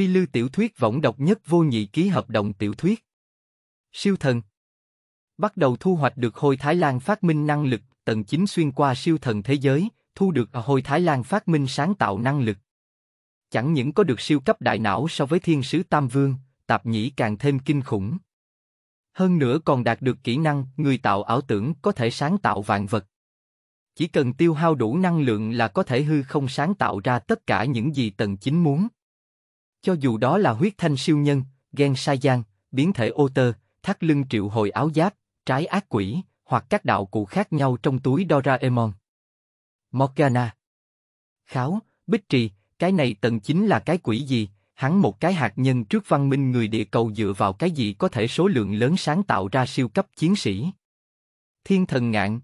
Phi Lưu tiểu thuyết võng độc nhất vô nhị ký hợp đồng tiểu thuyết. Siêu thần Bắt đầu thu hoạch được hồi Thái Lan phát minh năng lực, tầng chính xuyên qua siêu thần thế giới, thu được hồi Thái Lan phát minh sáng tạo năng lực. Chẳng những có được siêu cấp đại não so với thiên sứ Tam Vương, tạp nhĩ càng thêm kinh khủng. Hơn nữa còn đạt được kỹ năng người tạo ảo tưởng có thể sáng tạo vạn vật. Chỉ cần tiêu hao đủ năng lượng là có thể hư không sáng tạo ra tất cả những gì tầng chính muốn. Cho dù đó là huyết thanh siêu nhân, gen sai giang, biến thể ô tơ, thắt lưng triệu hồi áo giáp, trái ác quỷ, hoặc các đạo cụ khác nhau trong túi Doraemon. Morgana Kháo, Bích Trì, cái này tận chính là cái quỷ gì, hắn một cái hạt nhân trước văn minh người địa cầu dựa vào cái gì có thể số lượng lớn sáng tạo ra siêu cấp chiến sĩ. Thiên thần ngạn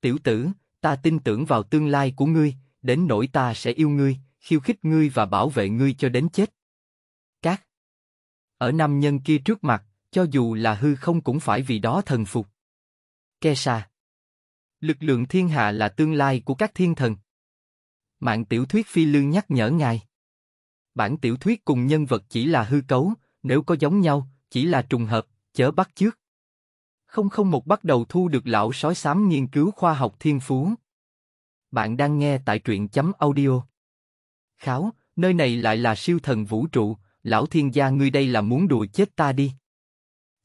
Tiểu tử, ta tin tưởng vào tương lai của ngươi, đến nỗi ta sẽ yêu ngươi, khiêu khích ngươi và bảo vệ ngươi cho đến chết. Các ở nam nhân kia trước mặt, cho dù là hư không cũng phải vì đó thần phục. Kesa Lực lượng thiên hạ là tương lai của các thiên thần. Mạng tiểu thuyết phi lương nhắc nhở ngài. Bản tiểu thuyết cùng nhân vật chỉ là hư cấu, nếu có giống nhau, chỉ là trùng hợp, chớ bắt trước. Không không một bắt đầu thu được lão sói xám nghiên cứu khoa học thiên phú. Bạn đang nghe tại truyện chấm audio. Kháo, nơi này lại là siêu thần vũ trụ, lão thiên gia ngươi đây là muốn đùa chết ta đi.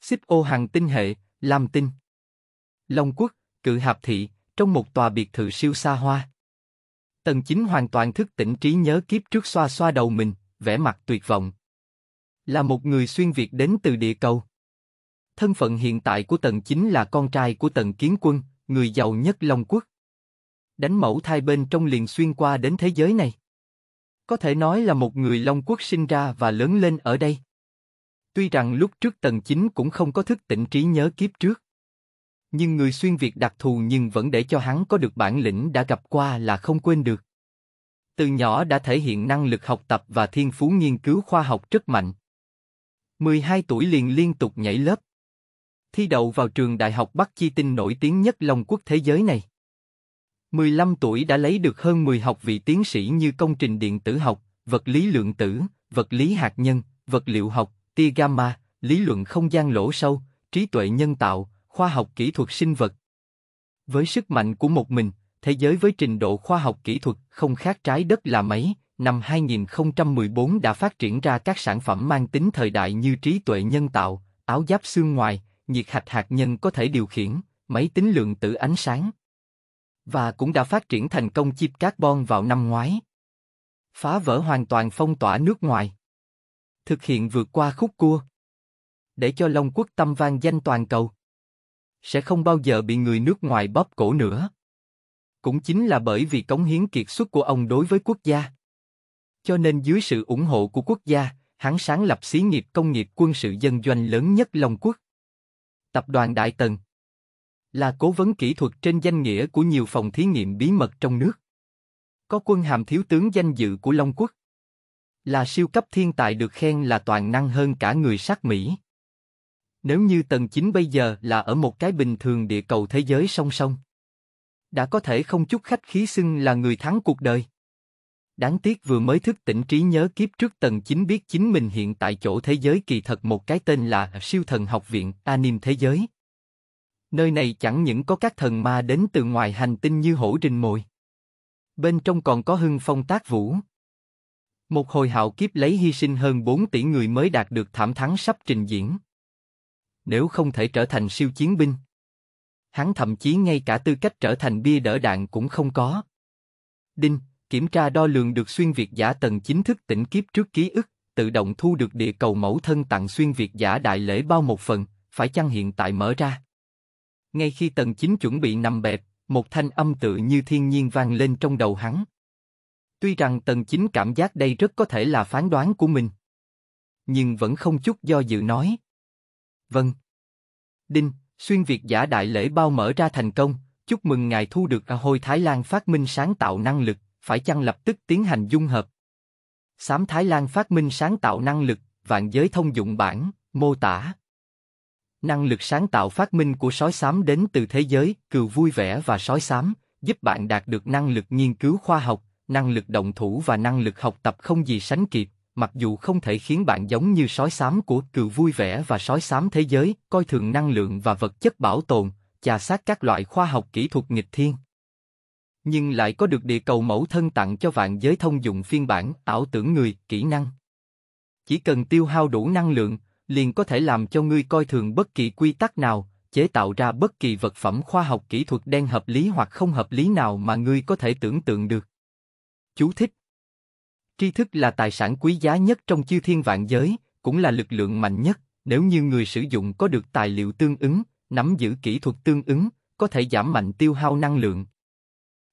Xích ô hàng tinh hệ, Lam Tinh. Long Quốc, Cự Hạp Thị, trong một tòa biệt thự siêu xa hoa. Tần chính hoàn toàn thức tỉnh trí nhớ kiếp trước xoa xoa đầu mình, vẻ mặt tuyệt vọng. Là một người xuyên Việt đến từ địa cầu. Thân phận hiện tại của tần chính là con trai của tần kiến quân, người giàu nhất Long Quốc. Đánh mẫu thai bên trong liền xuyên qua đến thế giới này. Có thể nói là một người Long Quốc sinh ra và lớn lên ở đây. Tuy rằng lúc trước Tần Chính cũng không có thức tỉnh trí nhớ kiếp trước. Nhưng người xuyên Việt đặc thù nhưng vẫn để cho hắn có được bản lĩnh đã gặp qua là không quên được. Từ nhỏ đã thể hiện năng lực học tập và thiên phú nghiên cứu khoa học rất mạnh. 12 tuổi liền liên tục nhảy lớp. Thi đậu vào trường đại học Bắc Chi Tinh nổi tiếng nhất Long Quốc thế giới này. 15 tuổi đã lấy được hơn 10 học vị tiến sĩ như công trình điện tử học, vật lý lượng tử, vật lý hạt nhân, vật liệu học, tia gamma, lý luận không gian lỗ sâu, trí tuệ nhân tạo, khoa học kỹ thuật sinh vật. Với sức mạnh của một mình, thế giới với trình độ khoa học kỹ thuật không khác trái đất là mấy, năm 2014 đã phát triển ra các sản phẩm mang tính thời đại như trí tuệ nhân tạo, áo giáp xương ngoài, nhiệt hạch hạt nhân có thể điều khiển, máy tính lượng tử ánh sáng, và cũng đã phát triển thành công chip carbon vào năm ngoái. Phá vỡ hoàn toàn phong tỏa nước ngoài. Thực hiện vượt qua khúc cua. Để cho Long Quốc tâm vang danh toàn cầu. Sẽ không bao giờ bị người nước ngoài bóp cổ nữa. Cũng chính là bởi vì cống hiến kiệt xuất của ông đối với quốc gia. Cho nên dưới sự ủng hộ của quốc gia, hắn sáng lập xí nghiệp công nghiệp quân sự dân doanh lớn nhất Long Quốc. Tập đoàn Đại Tần là cố vấn kỹ thuật trên danh nghĩa của nhiều phòng thí nghiệm bí mật trong nước. Có quân hàm thiếu tướng danh dự của Long Quốc. Là siêu cấp thiên tài được khen là toàn năng hơn cả người sát Mỹ. Nếu như tầng 9 bây giờ là ở một cái bình thường địa cầu thế giới song song. Đã có thể không chút khách khí xưng là người thắng cuộc đời. Đáng tiếc vừa mới thức tỉnh trí nhớ kiếp trước tầng 9 biết chính mình hiện tại chỗ thế giới kỳ thật một cái tên là siêu thần học viện Anim thế giới Nơi này chẳng những có các thần ma đến từ ngoài hành tinh như hổ rình mồi. Bên trong còn có hưng phong tác vũ. Một hồi hạo kiếp lấy hy sinh hơn 4 tỷ người mới đạt được thảm thắng sắp trình diễn. Nếu không thể trở thành siêu chiến binh, hắn thậm chí ngay cả tư cách trở thành bia đỡ đạn cũng không có. Đinh, kiểm tra đo lường được xuyên việt giả tầng chính thức tỉnh kiếp trước ký ức, tự động thu được địa cầu mẫu thân tặng xuyên việt giả đại lễ bao một phần, phải chăng hiện tại mở ra? Ngay khi tần chính chuẩn bị nằm bẹp, một thanh âm tự như thiên nhiên vang lên trong đầu hắn. Tuy rằng tần chính cảm giác đây rất có thể là phán đoán của mình, nhưng vẫn không chút do dự nói. Vâng. Đinh, xuyên Việt giả đại lễ bao mở ra thành công, chúc mừng ngài thu được A Hồi Thái Lan phát minh sáng tạo năng lực, phải chăng lập tức tiến hành dung hợp. Sám Thái Lan phát minh sáng tạo năng lực, vạn giới thông dụng bản, mô tả. Năng lực sáng tạo phát minh của sói xám đến từ thế giới cừu vui vẻ và sói xám, giúp bạn đạt được năng lực nghiên cứu khoa học, năng lực động thủ và năng lực học tập không gì sánh kịp, mặc dù không thể khiến bạn giống như sói xám của cừu vui vẻ và sói xám thế giới, coi thường năng lượng và vật chất bảo tồn, chà sát các loại khoa học kỹ thuật nghịch thiên. Nhưng lại có được địa cầu mẫu thân tặng cho vạn giới thông dụng phiên bản ảo tưởng người, kỹ năng. Chỉ cần tiêu hao đủ năng lượng, liền có thể làm cho ngươi coi thường bất kỳ quy tắc nào, chế tạo ra bất kỳ vật phẩm khoa học kỹ thuật đen hợp lý hoặc không hợp lý nào mà ngươi có thể tưởng tượng được. Chú thích Tri thức là tài sản quý giá nhất trong chư thiên vạn giới, cũng là lực lượng mạnh nhất, nếu như người sử dụng có được tài liệu tương ứng, nắm giữ kỹ thuật tương ứng, có thể giảm mạnh tiêu hao năng lượng.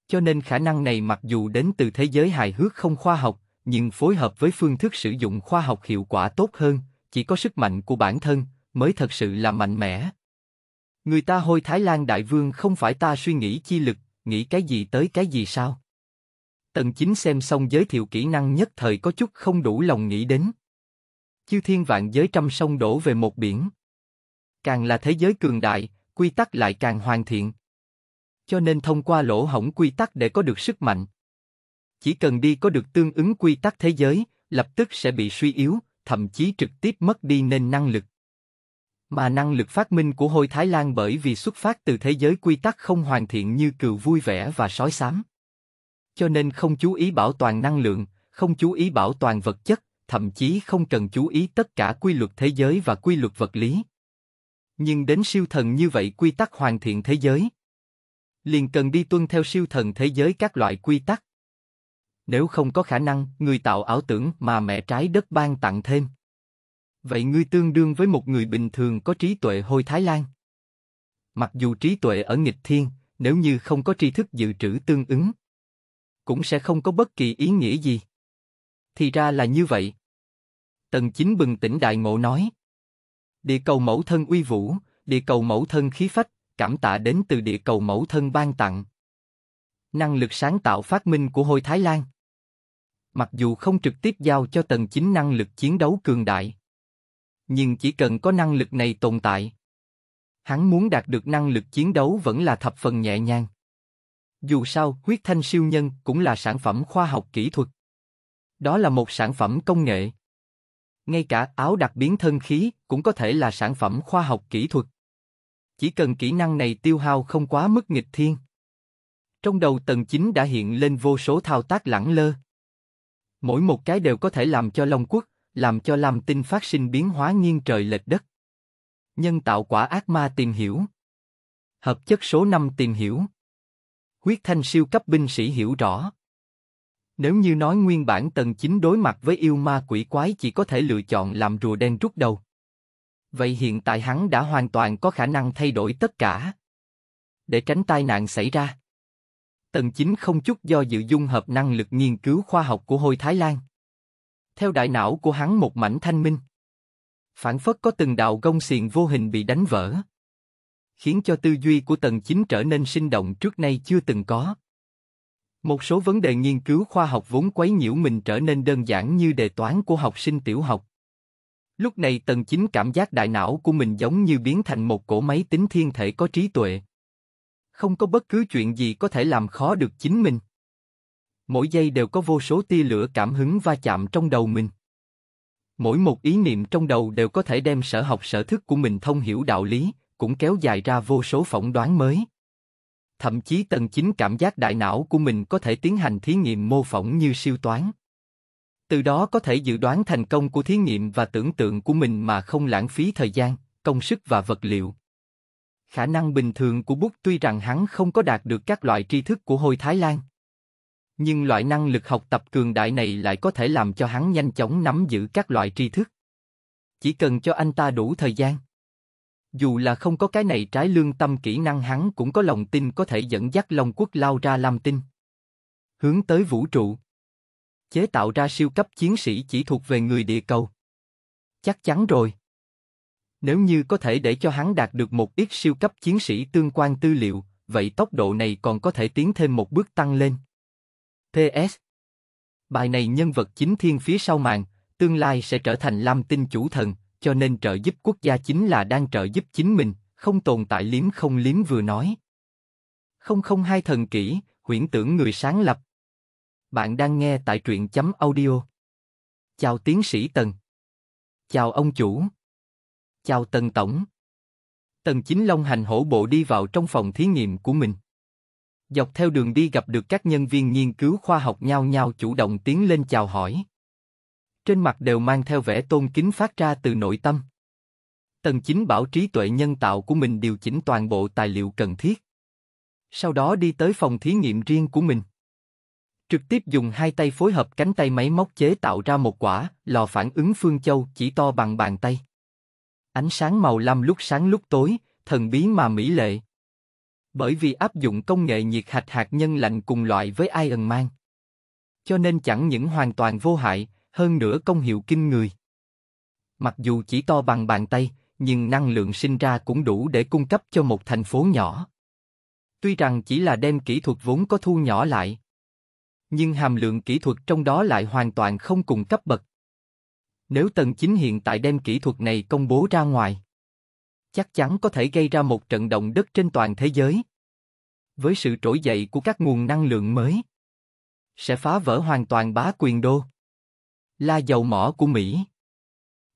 Cho nên khả năng này mặc dù đến từ thế giới hài hước không khoa học, nhưng phối hợp với phương thức sử dụng khoa học hiệu quả tốt hơn, chỉ có sức mạnh của bản thân mới thật sự là mạnh mẽ. Người ta hôi Thái Lan Đại Vương không phải ta suy nghĩ chi lực, nghĩ cái gì tới cái gì sao? Tần chính xem xong giới thiệu kỹ năng nhất thời có chút không đủ lòng nghĩ đến. Chư thiên vạn giới trăm sông đổ về một biển. Càng là thế giới cường đại, quy tắc lại càng hoàn thiện. Cho nên thông qua lỗ hổng quy tắc để có được sức mạnh. Chỉ cần đi có được tương ứng quy tắc thế giới, lập tức sẽ bị suy yếu, thậm chí trực tiếp mất đi nền năng lực. Mà năng lực phát minh của Hôi Thái Lan bởi vì xuất phát từ thế giới quy tắc không hoàn thiện như cừu vui vẻ và sói xám. Cho nên không chú ý bảo toàn năng lượng, không chú ý bảo toàn vật chất, thậm chí không cần chú ý tất cả quy luật thế giới và quy luật vật lý. Nhưng đến siêu thần như vậy quy tắc hoàn thiện thế giới, liền cần đi tuân theo siêu thần thế giới các loại quy tắc, nếu không có khả năng, người tạo ảo tưởng mà mẹ trái đất ban tặng thêm. Vậy ngươi tương đương với một người bình thường có trí tuệ hồi Thái Lan. Mặc dù trí tuệ ở nghịch thiên, nếu như không có tri thức dự trữ tương ứng, cũng sẽ không có bất kỳ ý nghĩa gì. Thì ra là như vậy. Tần chính bừng tỉnh đại ngộ nói. Địa cầu mẫu thân uy vũ, địa cầu mẫu thân khí phách, cảm tạ đến từ địa cầu mẫu thân ban tặng năng lực sáng tạo phát minh của Hồi Thái Lan. Mặc dù không trực tiếp giao cho tần chính năng lực chiến đấu cường đại, nhưng chỉ cần có năng lực này tồn tại, hắn muốn đạt được năng lực chiến đấu vẫn là thập phần nhẹ nhàng. Dù sao, huyết thanh siêu nhân cũng là sản phẩm khoa học kỹ thuật. Đó là một sản phẩm công nghệ. Ngay cả áo đặc biến thân khí cũng có thể là sản phẩm khoa học kỹ thuật. Chỉ cần kỹ năng này tiêu hao không quá mức nghịch thiên. Trong đầu tần chính đã hiện lên vô số thao tác lẳng lơ. Mỗi một cái đều có thể làm cho Long Quốc, làm cho Lam Tinh phát sinh biến hóa nghiêng trời lệch đất. Nhân tạo quả ác ma tìm hiểu. Hợp chất số 5 tìm hiểu. Huyết thanh siêu cấp binh sĩ hiểu rõ. Nếu như nói nguyên bản tầng 9 đối mặt với yêu ma quỷ quái chỉ có thể lựa chọn làm rùa đen rút đầu. Vậy hiện tại hắn đã hoàn toàn có khả năng thay đổi tất cả. Để tránh tai nạn xảy ra Tần Chính không chút do dự dung hợp năng lực nghiên cứu khoa học của hồi Thái Lan. Theo đại não của hắn một mảnh thanh minh. Phản phất có từng đạo gông xiềng vô hình bị đánh vỡ. Khiến cho tư duy của Tần Chính trở nên sinh động trước nay chưa từng có. Một số vấn đề nghiên cứu khoa học vốn quấy nhiễu mình trở nên đơn giản như đề toán của học sinh tiểu học. Lúc này Tần Chính cảm giác đại não của mình giống như biến thành một cỗ máy tính thiên thể có trí tuệ, không có bất cứ chuyện gì có thể làm khó được chính mình. Mỗi giây đều có vô số tia lửa cảm hứng va chạm trong đầu mình. Mỗi một ý niệm trong đầu đều có thể đem sở học sở thức của mình thông hiểu đạo lý, cũng kéo dài ra vô số phỏng đoán mới. Thậm chí tầng chính cảm giác đại não của mình có thể tiến hành thí nghiệm mô phỏng như siêu toán. Từ đó có thể dự đoán thành công của thí nghiệm và tưởng tượng của mình mà không lãng phí thời gian, công sức và vật liệu. Khả năng bình thường của Bút tuy rằng hắn không có đạt được các loại tri thức của hồi Thái Lan, nhưng loại năng lực học tập cường đại này lại có thể làm cho hắn nhanh chóng nắm giữ các loại tri thức. Chỉ cần cho anh ta đủ thời gian. Dù là không có cái này trái lương tâm kỹ năng hắn cũng có lòng tin có thể dẫn dắt Long Quốc lao ra làm tin. Hướng tới vũ trụ. Chế tạo ra siêu cấp chiến sĩ chỉ thuộc về người địa cầu. Chắc chắn rồi. Nếu như có thể để cho hắn đạt được một ít siêu cấp chiến sĩ tương quan tư liệu, vậy tốc độ này còn có thể tiến thêm một bước tăng lên. PS Bài này nhân vật chính thiên phía sau màn, tương lai sẽ trở thành lam tinh chủ thần, cho nên trợ giúp quốc gia chính là đang trợ giúp chính mình, không tồn tại liếm không liếm vừa nói. Không không hai thần kỹ, huyễn tưởng người sáng lập. Bạn đang nghe tại truyện chấm audio. Chào tiến sĩ Tần. Chào ông chủ. Chào Tần Tổng. Tần Chính Long hành hổ bộ đi vào trong phòng thí nghiệm của mình. Dọc theo đường đi gặp được các nhân viên nghiên cứu khoa học nhau nhau chủ động tiến lên chào hỏi. Trên mặt đều mang theo vẻ tôn kính phát ra từ nội tâm. Tần Chính bảo trí tuệ nhân tạo của mình điều chỉnh toàn bộ tài liệu cần thiết. Sau đó đi tới phòng thí nghiệm riêng của mình. Trực tiếp dùng hai tay phối hợp cánh tay máy móc chế tạo ra một quả lò phản ứng phương châu chỉ to bằng bàn tay. Ánh sáng màu lam lúc sáng lúc tối, thần bí mà mỹ lệ. Bởi vì áp dụng công nghệ nhiệt hạch hạt nhân lạnh cùng loại với Iron Man. Cho nên chẳng những hoàn toàn vô hại, hơn nữa công hiệu kinh người. Mặc dù chỉ to bằng bàn tay, nhưng năng lượng sinh ra cũng đủ để cung cấp cho một thành phố nhỏ. Tuy rằng chỉ là đem kỹ thuật vốn có thu nhỏ lại, nhưng hàm lượng kỹ thuật trong đó lại hoàn toàn không cùng cấp bậc. Nếu Tần Chính hiện tại đem kỹ thuật này công bố ra ngoài, chắc chắn có thể gây ra một trận động đất trên toàn thế giới. Với sự trỗi dậy của các nguồn năng lượng mới, sẽ phá vỡ hoàn toàn bá quyền đô, la dầu mỏ của Mỹ.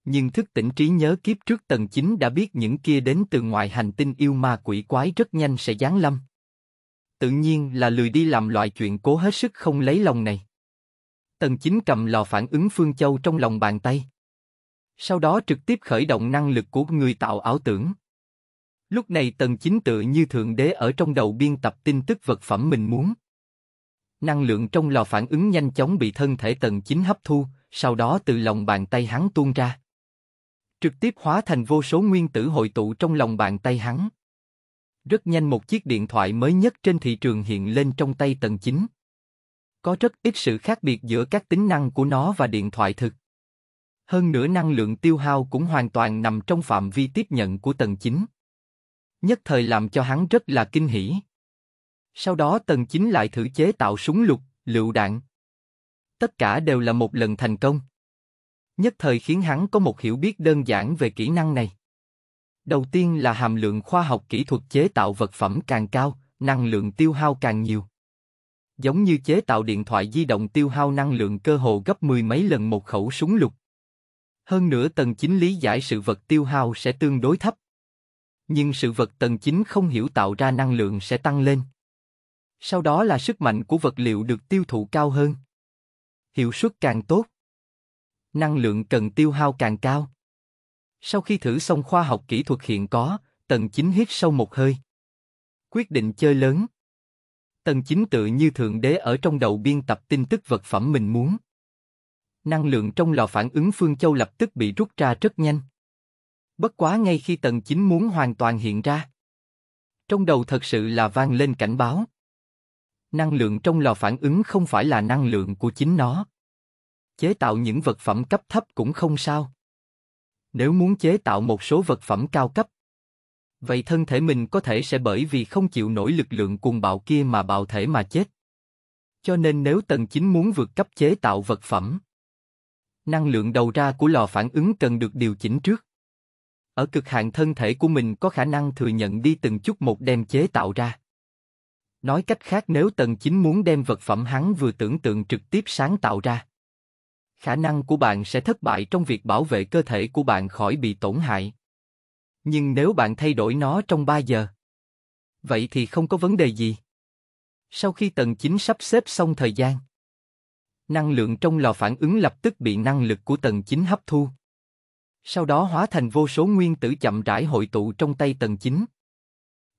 Nhưng thức tỉnh trí nhớ kiếp trước Tần Chính đã biết những kia đến từ ngoài hành tinh yêu ma quỷ quái rất nhanh sẽ giáng lâm. Tự nhiên là lười đi làm loại chuyện cố hết sức không lấy lòng này. Tần Chính cầm lò phản ứng Phương Châu trong lòng bàn tay. Sau đó trực tiếp khởi động năng lực của người tạo ảo tưởng. Lúc này Tần Chính tự như Thượng Đế ở trong đầu biên tập tin tức vật phẩm mình muốn. Năng lượng trong lò phản ứng nhanh chóng bị thân thể Tần Chính hấp thu, sau đó từ lòng bàn tay hắn tuôn ra. Trực tiếp hóa thành vô số nguyên tử hội tụ trong lòng bàn tay hắn. Rất nhanh một chiếc điện thoại mới nhất trên thị trường hiện lên trong tay Tần Chính. Có rất ít sự khác biệt giữa các tính năng của nó và điện thoại thực. Hơn nữa năng lượng tiêu hao cũng hoàn toàn nằm trong phạm vi tiếp nhận của tầng 9. Nhất thời làm cho hắn rất là kinh hỉ. Sau đó tầng 9 lại thử chế tạo súng lục, lựu đạn. Tất cả đều là một lần thành công. Nhất thời khiến hắn có một hiểu biết đơn giản về kỹ năng này. Đầu tiên là hàm lượng khoa học kỹ thuật chế tạo vật phẩm càng cao, năng lượng tiêu hao càng nhiều giống như chế tạo điện thoại di động tiêu hao năng lượng cơ hồ gấp mười mấy lần một khẩu súng lục. Hơn nữa tầng 9 lý giải sự vật tiêu hao sẽ tương đối thấp. Nhưng sự vật tầng 9 không hiểu tạo ra năng lượng sẽ tăng lên. Sau đó là sức mạnh của vật liệu được tiêu thụ cao hơn. Hiệu suất càng tốt. Năng lượng cần tiêu hao càng cao. Sau khi thử xong khoa học kỹ thuật hiện có, tầng 9 hít sâu một hơi. Quyết định chơi lớn. Tần chính tự như thượng đế ở trong đầu biên tập tin tức vật phẩm mình muốn. Năng lượng trong lò phản ứng Phương Châu lập tức bị rút ra rất nhanh. Bất quá ngay khi tần chính muốn hoàn toàn hiện ra. Trong đầu thật sự là vang lên cảnh báo. Năng lượng trong lò phản ứng không phải là năng lượng của chính nó. Chế tạo những vật phẩm cấp thấp cũng không sao. Nếu muốn chế tạo một số vật phẩm cao cấp, vậy thân thể mình có thể sẽ bởi vì không chịu nổi lực lượng cuồng bạo kia mà bạo thể mà chết. Cho nên nếu tầng chính muốn vượt cấp chế tạo vật phẩm, năng lượng đầu ra của lò phản ứng cần được điều chỉnh trước. Ở cực hạn thân thể của mình có khả năng thừa nhận đi từng chút một đem chế tạo ra. Nói cách khác nếu tầng chính muốn đem vật phẩm hắn vừa tưởng tượng trực tiếp sáng tạo ra, khả năng của bạn sẽ thất bại trong việc bảo vệ cơ thể của bạn khỏi bị tổn hại. Nhưng nếu bạn thay đổi nó trong 3 giờ, vậy thì không có vấn đề gì. Sau khi tầng 9 sắp xếp xong thời gian, năng lượng trong lò phản ứng lập tức bị năng lực của tầng 9 hấp thu. Sau đó hóa thành vô số nguyên tử chậm rãi hội tụ trong tay tầng 9.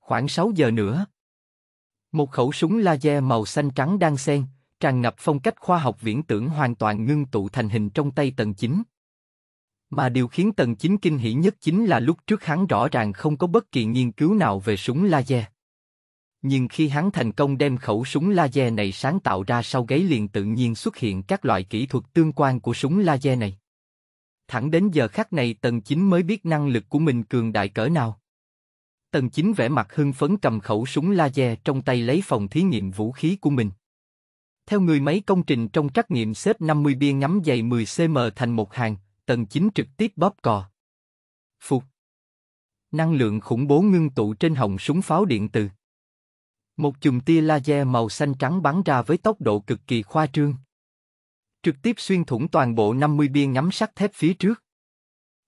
Khoảng 6 giờ nữa, một khẩu súng laser màu xanh trắng đang sen tràn ngập phong cách khoa học viễn tưởng hoàn toàn ngưng tụ thành hình trong tay tầng 9. Mà điều khiến Tần Chính kinh hỉ nhất chính là lúc trước hắn rõ ràng không có bất kỳ nghiên cứu nào về súng laser. Nhưng khi hắn thành công đem khẩu súng laser này sáng tạo ra sau gáy liền tự nhiên xuất hiện các loại kỹ thuật tương quan của súng laser này. Thẳng đến giờ khắc này Tần Chính mới biết năng lực của mình cường đại cỡ nào. Tần Chính vẻ mặt hưng phấn cầm khẩu súng laser trong tay lấy phòng thí nghiệm vũ khí của mình. Theo người máy công trình trong trắc nghiệm xếp 50 bia ngắm dày 10cm thành một hàng, tầng Chính trực tiếp bóp cò. Phục. Năng lượng khủng bố ngưng tụ trên hồng súng pháo điện từ. Một chùm tia laser màu xanh trắng bắn ra với tốc độ cực kỳ khoa trương. Trực tiếp xuyên thủng toàn bộ 50 biên ngắm sắt thép phía trước.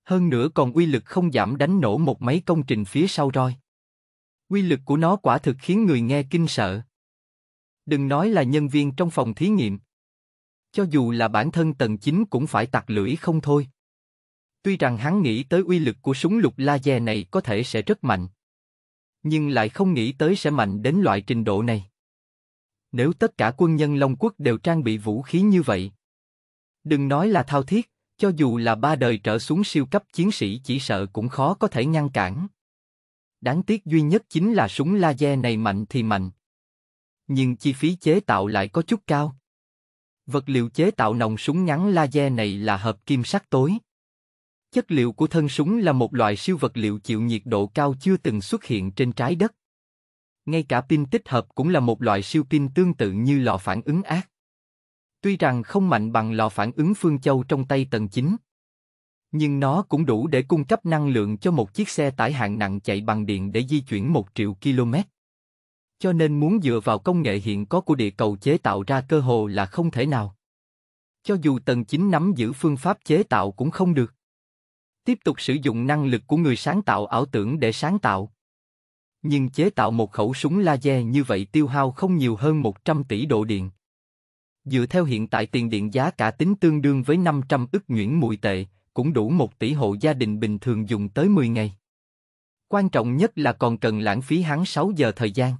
Hơn nữa còn uy lực không giảm đánh nổ một mấy công trình phía sau roi. Quy lực của nó quả thực khiến người nghe kinh sợ. Đừng nói là nhân viên trong phòng thí nghiệm. Cho dù là bản thân tầng chính cũng phải tặc lưỡi không thôi. Tuy rằng hắn nghĩ tới uy lực của súng lục laser này có thể sẽ rất mạnh, nhưng lại không nghĩ tới sẽ mạnh đến loại trình độ này. Nếu tất cả quân nhân Long Quốc đều trang bị vũ khí như vậy, đừng nói là thao thiết, cho dù là ba đời trở xuống siêu cấp chiến sĩ chỉ sợ cũng khó có thể ngăn cản. Đáng tiếc duy nhất chính là súng laser này mạnh thì mạnh, nhưng chi phí chế tạo lại có chút cao. Vật liệu chế tạo nòng súng ngắn laser này là hợp kim sắt tối. Chất liệu của thân súng là một loại siêu vật liệu chịu nhiệt độ cao chưa từng xuất hiện trên trái đất. Ngay cả pin tích hợp cũng là một loại siêu pin tương tự như lò phản ứng ác. Tuy rằng không mạnh bằng lò phản ứng phương châu trong tay tầng 9, nhưng nó cũng đủ để cung cấp năng lượng cho một chiếc xe tải hạng nặng chạy bằng điện để di chuyển một triệu km. Cho nên muốn dựa vào công nghệ hiện có của địa cầu chế tạo ra cơ hồ là không thể nào. Cho dù tầng 9 nắm giữ phương pháp chế tạo cũng không được tiếp tục sử dụng năng lực của người sáng tạo ảo tưởng để sáng tạo. Nhưng chế tạo một khẩu súng laser như vậy tiêu hao không nhiều hơn 100 tỷ độ điện. Dựa theo hiện tại tiền điện giá cả tính tương đương với 500 ức nhuyễn mùi tệ, cũng đủ một tỷ hộ gia đình bình thường dùng tới 10 ngày. Quan trọng nhất là còn cần lãng phí hắn 6 giờ thời gian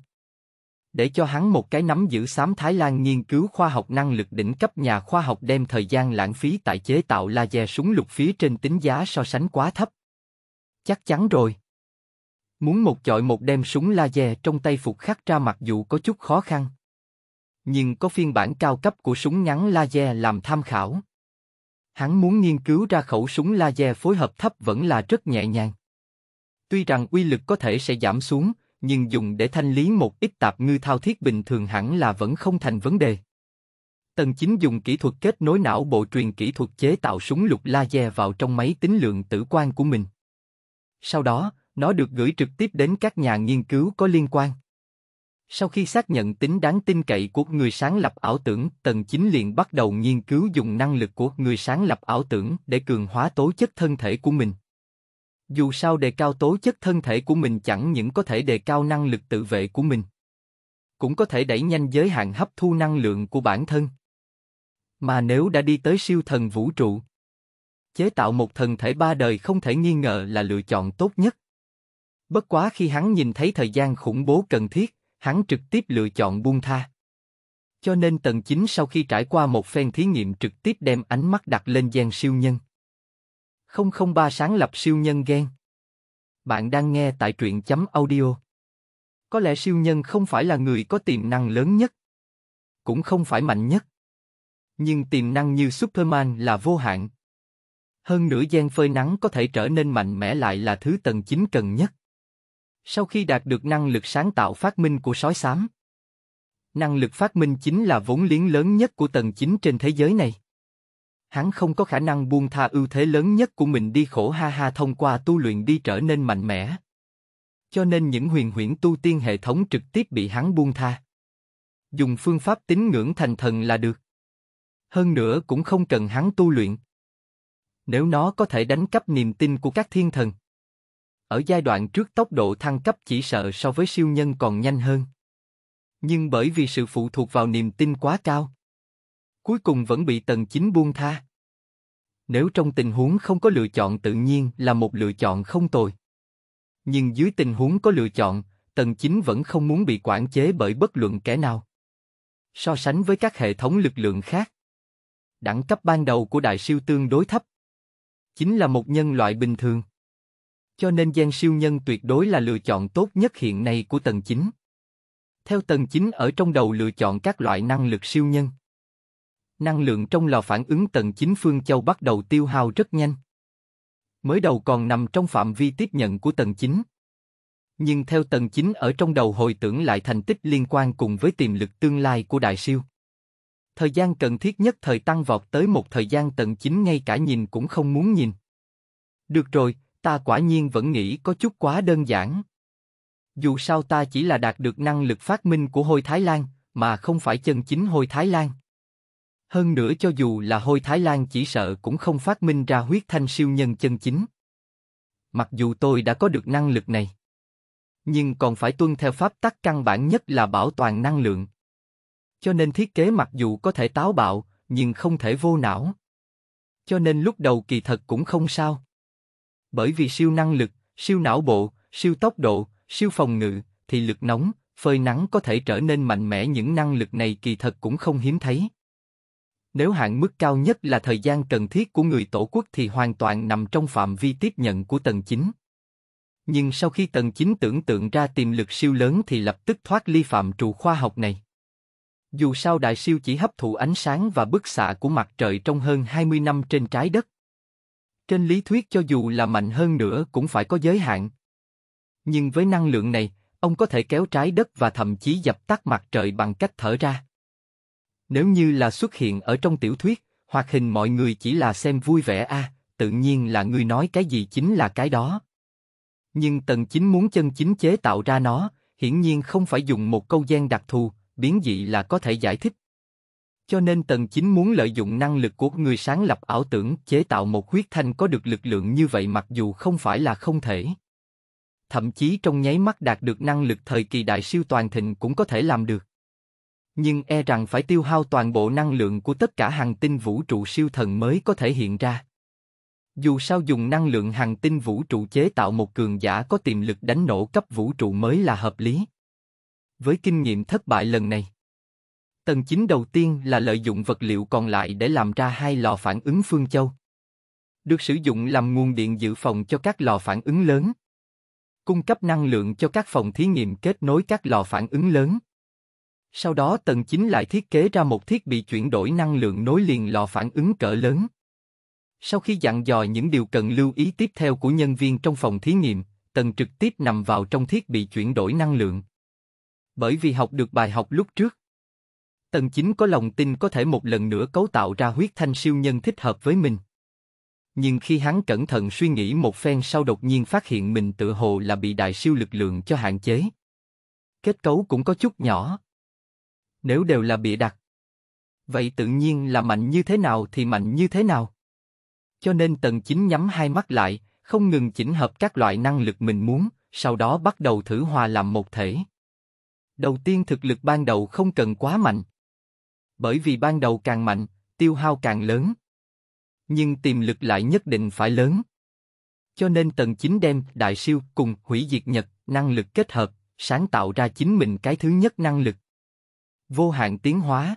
để cho hắn một cái nắm giữ xám Thái Lan nghiên cứu khoa học năng lực đỉnh cấp nhà khoa học đem thời gian lãng phí tại chế tạo laser súng lục phía trên tính giá so sánh quá thấp. Chắc chắn rồi. Muốn một chọi một đem súng laser trong tay phục khắc ra mặc dù có chút khó khăn. Nhưng có phiên bản cao cấp của súng ngắn laser làm tham khảo. Hắn muốn nghiên cứu ra khẩu súng laser phối hợp thấp vẫn là rất nhẹ nhàng. Tuy rằng uy lực có thể sẽ giảm xuống, nhưng dùng để thanh lý một ít tạp ngư thao thiết bình thường hẳn là vẫn không thành vấn đề. Tần chính dùng kỹ thuật kết nối não bộ truyền kỹ thuật chế tạo súng lục laser vào trong máy tính lượng tử quan của mình. Sau đó, nó được gửi trực tiếp đến các nhà nghiên cứu có liên quan. Sau khi xác nhận tính đáng tin cậy của người sáng lập ảo tưởng, Tần Chính liền bắt đầu nghiên cứu dùng năng lực của người sáng lập ảo tưởng để cường hóa tố chất thân thể của mình dù sao đề cao tố chất thân thể của mình chẳng những có thể đề cao năng lực tự vệ của mình, cũng có thể đẩy nhanh giới hạn hấp thu năng lượng của bản thân. Mà nếu đã đi tới siêu thần vũ trụ, chế tạo một thần thể ba đời không thể nghi ngờ là lựa chọn tốt nhất. Bất quá khi hắn nhìn thấy thời gian khủng bố cần thiết, hắn trực tiếp lựa chọn buông tha. Cho nên tầng chính sau khi trải qua một phen thí nghiệm trực tiếp đem ánh mắt đặt lên gian siêu nhân. 003 sáng lập siêu nhân gen. Bạn đang nghe tại truyện chấm audio. Có lẽ siêu nhân không phải là người có tiềm năng lớn nhất, cũng không phải mạnh nhất. Nhưng tiềm năng như Superman là vô hạn. Hơn nữa gen phơi nắng có thể trở nên mạnh mẽ lại là thứ tầng 9 cần nhất. Sau khi đạt được năng lực sáng tạo phát minh của sói xám, năng lực phát minh chính là vốn liếng lớn nhất của tầng 9 trên thế giới này hắn không có khả năng buông tha ưu thế lớn nhất của mình đi khổ ha ha thông qua tu luyện đi trở nên mạnh mẽ. Cho nên những huyền huyễn tu tiên hệ thống trực tiếp bị hắn buông tha. Dùng phương pháp tín ngưỡng thành thần là được. Hơn nữa cũng không cần hắn tu luyện. Nếu nó có thể đánh cắp niềm tin của các thiên thần. Ở giai đoạn trước tốc độ thăng cấp chỉ sợ so với siêu nhân còn nhanh hơn. Nhưng bởi vì sự phụ thuộc vào niềm tin quá cao, cuối cùng vẫn bị tần chính buông tha. Nếu trong tình huống không có lựa chọn tự nhiên là một lựa chọn không tồi. Nhưng dưới tình huống có lựa chọn, tần chính vẫn không muốn bị quản chế bởi bất luận kẻ nào. So sánh với các hệ thống lực lượng khác, đẳng cấp ban đầu của đại siêu tương đối thấp. Chính là một nhân loại bình thường. Cho nên gian siêu nhân tuyệt đối là lựa chọn tốt nhất hiện nay của tần chính. Theo tần chính ở trong đầu lựa chọn các loại năng lực siêu nhân năng lượng trong lò phản ứng tầng chính Phương Châu bắt đầu tiêu hao rất nhanh. Mới đầu còn nằm trong phạm vi tiếp nhận của tầng chính, Nhưng theo tầng chính ở trong đầu hồi tưởng lại thành tích liên quan cùng với tiềm lực tương lai của Đại Siêu. Thời gian cần thiết nhất thời tăng vọt tới một thời gian tầng chính ngay cả nhìn cũng không muốn nhìn. Được rồi, ta quả nhiên vẫn nghĩ có chút quá đơn giản. Dù sao ta chỉ là đạt được năng lực phát minh của Hồi Thái Lan, mà không phải chân chính Hồi Thái Lan. Hơn nữa cho dù là hôi Thái Lan chỉ sợ cũng không phát minh ra huyết thanh siêu nhân chân chính. Mặc dù tôi đã có được năng lực này, nhưng còn phải tuân theo pháp tắc căn bản nhất là bảo toàn năng lượng. Cho nên thiết kế mặc dù có thể táo bạo, nhưng không thể vô não. Cho nên lúc đầu kỳ thật cũng không sao. Bởi vì siêu năng lực, siêu não bộ, siêu tốc độ, siêu phòng ngự, thì lực nóng, phơi nắng có thể trở nên mạnh mẽ những năng lực này kỳ thật cũng không hiếm thấy. Nếu hạn mức cao nhất là thời gian cần thiết của người tổ quốc thì hoàn toàn nằm trong phạm vi tiếp nhận của tầng chính. Nhưng sau khi tầng chính tưởng tượng ra tiềm lực siêu lớn thì lập tức thoát ly phạm trụ khoa học này. Dù sao đại siêu chỉ hấp thụ ánh sáng và bức xạ của mặt trời trong hơn 20 năm trên trái đất. Trên lý thuyết cho dù là mạnh hơn nữa cũng phải có giới hạn. Nhưng với năng lượng này, ông có thể kéo trái đất và thậm chí dập tắt mặt trời bằng cách thở ra. Nếu như là xuất hiện ở trong tiểu thuyết, hoạt hình mọi người chỉ là xem vui vẻ a, à, tự nhiên là người nói cái gì chính là cái đó. Nhưng Tần Chính muốn chân chính chế tạo ra nó, hiển nhiên không phải dùng một câu gian đặc thù, biến dị là có thể giải thích. Cho nên Tần Chính muốn lợi dụng năng lực của người sáng lập ảo tưởng chế tạo một huyết thanh có được lực lượng như vậy mặc dù không phải là không thể. Thậm chí trong nháy mắt đạt được năng lực thời kỳ đại siêu toàn thịnh cũng có thể làm được nhưng e rằng phải tiêu hao toàn bộ năng lượng của tất cả hàng tinh vũ trụ siêu thần mới có thể hiện ra. Dù sao dùng năng lượng hàng tinh vũ trụ chế tạo một cường giả có tiềm lực đánh nổ cấp vũ trụ mới là hợp lý. Với kinh nghiệm thất bại lần này, tầng 9 đầu tiên là lợi dụng vật liệu còn lại để làm ra hai lò phản ứng phương châu. Được sử dụng làm nguồn điện dự phòng cho các lò phản ứng lớn. Cung cấp năng lượng cho các phòng thí nghiệm kết nối các lò phản ứng lớn sau đó tầng 9 lại thiết kế ra một thiết bị chuyển đổi năng lượng nối liền lò phản ứng cỡ lớn. Sau khi dặn dò những điều cần lưu ý tiếp theo của nhân viên trong phòng thí nghiệm, tần trực tiếp nằm vào trong thiết bị chuyển đổi năng lượng. Bởi vì học được bài học lúc trước, tần chính có lòng tin có thể một lần nữa cấu tạo ra huyết thanh siêu nhân thích hợp với mình. Nhưng khi hắn cẩn thận suy nghĩ một phen sau đột nhiên phát hiện mình tự hồ là bị đại siêu lực lượng cho hạn chế. Kết cấu cũng có chút nhỏ, nếu đều là bịa đặt. Vậy tự nhiên là mạnh như thế nào thì mạnh như thế nào. Cho nên tần chính nhắm hai mắt lại, không ngừng chỉnh hợp các loại năng lực mình muốn, sau đó bắt đầu thử hòa làm một thể. Đầu tiên thực lực ban đầu không cần quá mạnh. Bởi vì ban đầu càng mạnh, tiêu hao càng lớn. Nhưng tiềm lực lại nhất định phải lớn. Cho nên tần chính đem đại siêu cùng hủy diệt nhật, năng lực kết hợp, sáng tạo ra chính mình cái thứ nhất năng lực. Vô hạn tiến hóa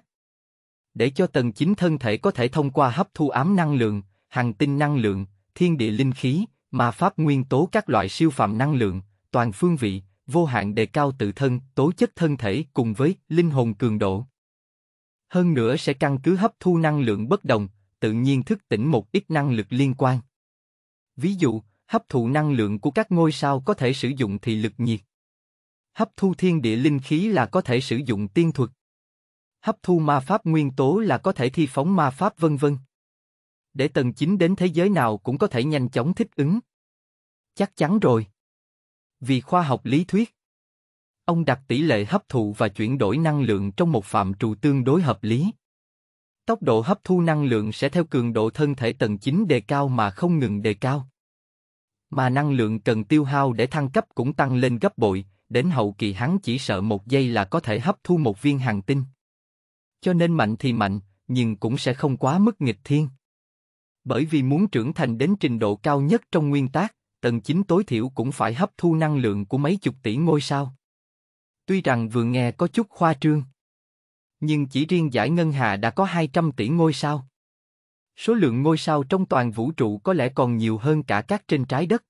Để cho tầng 9 thân thể có thể thông qua hấp thu ám năng lượng, hàng tinh năng lượng, thiên địa linh khí, mà pháp nguyên tố các loại siêu phạm năng lượng, toàn phương vị, vô hạn đề cao tự thân, tố chất thân thể cùng với linh hồn cường độ. Hơn nữa sẽ căn cứ hấp thu năng lượng bất đồng, tự nhiên thức tỉnh một ít năng lực liên quan. Ví dụ, hấp thụ năng lượng của các ngôi sao có thể sử dụng thị lực nhiệt. Hấp thu thiên địa linh khí là có thể sử dụng tiên thuật. Hấp thu ma pháp nguyên tố là có thể thi phóng ma pháp vân vân. Để tầng 9 đến thế giới nào cũng có thể nhanh chóng thích ứng. Chắc chắn rồi. Vì khoa học lý thuyết. Ông đặt tỷ lệ hấp thụ và chuyển đổi năng lượng trong một phạm trù tương đối hợp lý. Tốc độ hấp thu năng lượng sẽ theo cường độ thân thể tầng 9 đề cao mà không ngừng đề cao mà năng lượng cần tiêu hao để thăng cấp cũng tăng lên gấp bội, đến hậu kỳ hắn chỉ sợ một giây là có thể hấp thu một viên hàng tinh. Cho nên mạnh thì mạnh, nhưng cũng sẽ không quá mức nghịch thiên. Bởi vì muốn trưởng thành đến trình độ cao nhất trong nguyên tác, tầng 9 tối thiểu cũng phải hấp thu năng lượng của mấy chục tỷ ngôi sao. Tuy rằng vừa nghe có chút khoa trương, nhưng chỉ riêng giải ngân hà đã có 200 tỷ ngôi sao. Số lượng ngôi sao trong toàn vũ trụ có lẽ còn nhiều hơn cả các trên trái đất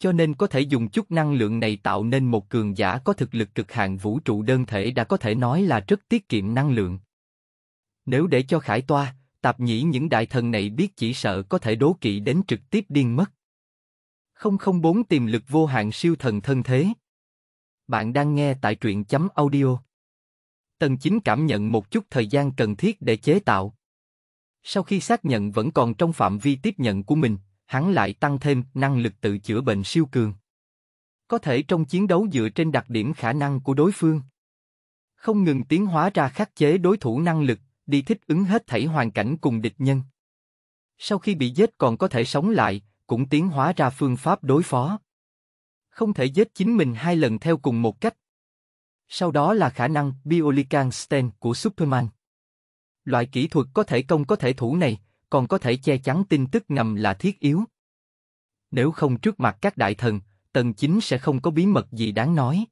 cho nên có thể dùng chút năng lượng này tạo nên một cường giả có thực lực cực hạn vũ trụ đơn thể đã có thể nói là rất tiết kiệm năng lượng. Nếu để cho Khải Toa, Tạp Nhĩ những đại thần này biết chỉ sợ có thể đố kỵ đến trực tiếp điên mất. 004 tiềm lực vô hạn siêu thần thân thế. Bạn đang nghe tại truyện chấm audio. Tần chính cảm nhận một chút thời gian cần thiết để chế tạo. Sau khi xác nhận vẫn còn trong phạm vi tiếp nhận của mình, hắn lại tăng thêm năng lực tự chữa bệnh siêu cường. Có thể trong chiến đấu dựa trên đặc điểm khả năng của đối phương. Không ngừng tiến hóa ra khắc chế đối thủ năng lực, đi thích ứng hết thảy hoàn cảnh cùng địch nhân. Sau khi bị giết còn có thể sống lại, cũng tiến hóa ra phương pháp đối phó. Không thể giết chính mình hai lần theo cùng một cách. Sau đó là khả năng Biolican Stand của Superman. Loại kỹ thuật có thể công có thể thủ này, còn có thể che chắn tin tức ngầm là thiết yếu. Nếu không trước mặt các đại thần, Tần Chính sẽ không có bí mật gì đáng nói.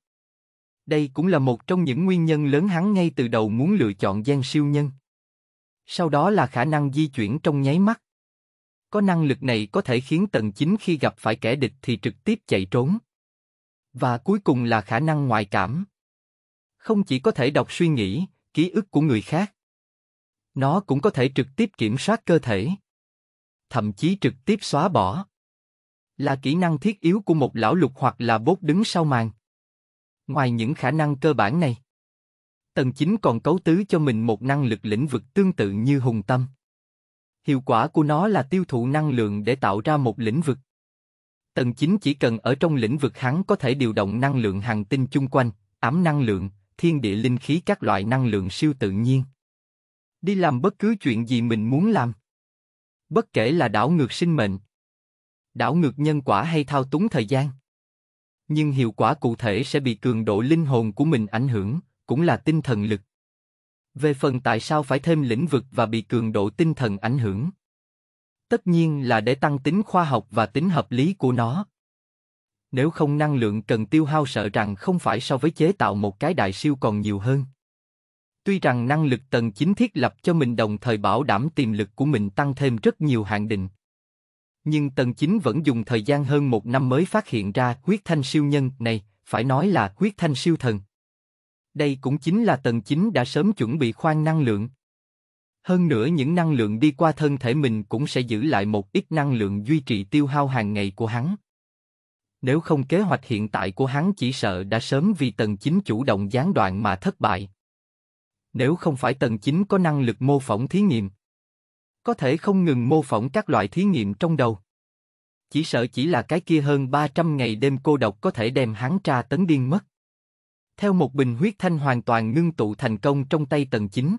Đây cũng là một trong những nguyên nhân lớn hắn ngay từ đầu muốn lựa chọn gian siêu nhân. Sau đó là khả năng di chuyển trong nháy mắt. Có năng lực này có thể khiến Tần Chính khi gặp phải kẻ địch thì trực tiếp chạy trốn. Và cuối cùng là khả năng ngoại cảm. Không chỉ có thể đọc suy nghĩ, ký ức của người khác, nó cũng có thể trực tiếp kiểm soát cơ thể. Thậm chí trực tiếp xóa bỏ. Là kỹ năng thiết yếu của một lão lục hoặc là bốt đứng sau màn. Ngoài những khả năng cơ bản này, Tần Chính còn cấu tứ cho mình một năng lực lĩnh vực tương tự như hùng tâm. Hiệu quả của nó là tiêu thụ năng lượng để tạo ra một lĩnh vực. Tần Chính chỉ cần ở trong lĩnh vực hắn có thể điều động năng lượng hàng tinh chung quanh, ấm năng lượng, thiên địa linh khí các loại năng lượng siêu tự nhiên. Đi làm bất cứ chuyện gì mình muốn làm. Bất kể là đảo ngược sinh mệnh, đảo ngược nhân quả hay thao túng thời gian. Nhưng hiệu quả cụ thể sẽ bị cường độ linh hồn của mình ảnh hưởng, cũng là tinh thần lực. Về phần tại sao phải thêm lĩnh vực và bị cường độ tinh thần ảnh hưởng? Tất nhiên là để tăng tính khoa học và tính hợp lý của nó. Nếu không năng lượng cần tiêu hao sợ rằng không phải so với chế tạo một cái đại siêu còn nhiều hơn. Tuy rằng năng lực tầng 9 thiết lập cho mình đồng thời bảo đảm tiềm lực của mình tăng thêm rất nhiều hạn định. Nhưng tầng 9 vẫn dùng thời gian hơn một năm mới phát hiện ra huyết thanh siêu nhân này, phải nói là huyết thanh siêu thần. Đây cũng chính là tầng 9 đã sớm chuẩn bị khoan năng lượng. Hơn nữa những năng lượng đi qua thân thể mình cũng sẽ giữ lại một ít năng lượng duy trì tiêu hao hàng ngày của hắn. Nếu không kế hoạch hiện tại của hắn chỉ sợ đã sớm vì tầng 9 chủ động gián đoạn mà thất bại nếu không phải tầng 9 có năng lực mô phỏng thí nghiệm. Có thể không ngừng mô phỏng các loại thí nghiệm trong đầu. Chỉ sợ chỉ là cái kia hơn 300 ngày đêm cô độc có thể đem hắn tra tấn điên mất. Theo một bình huyết thanh hoàn toàn ngưng tụ thành công trong tay tầng 9.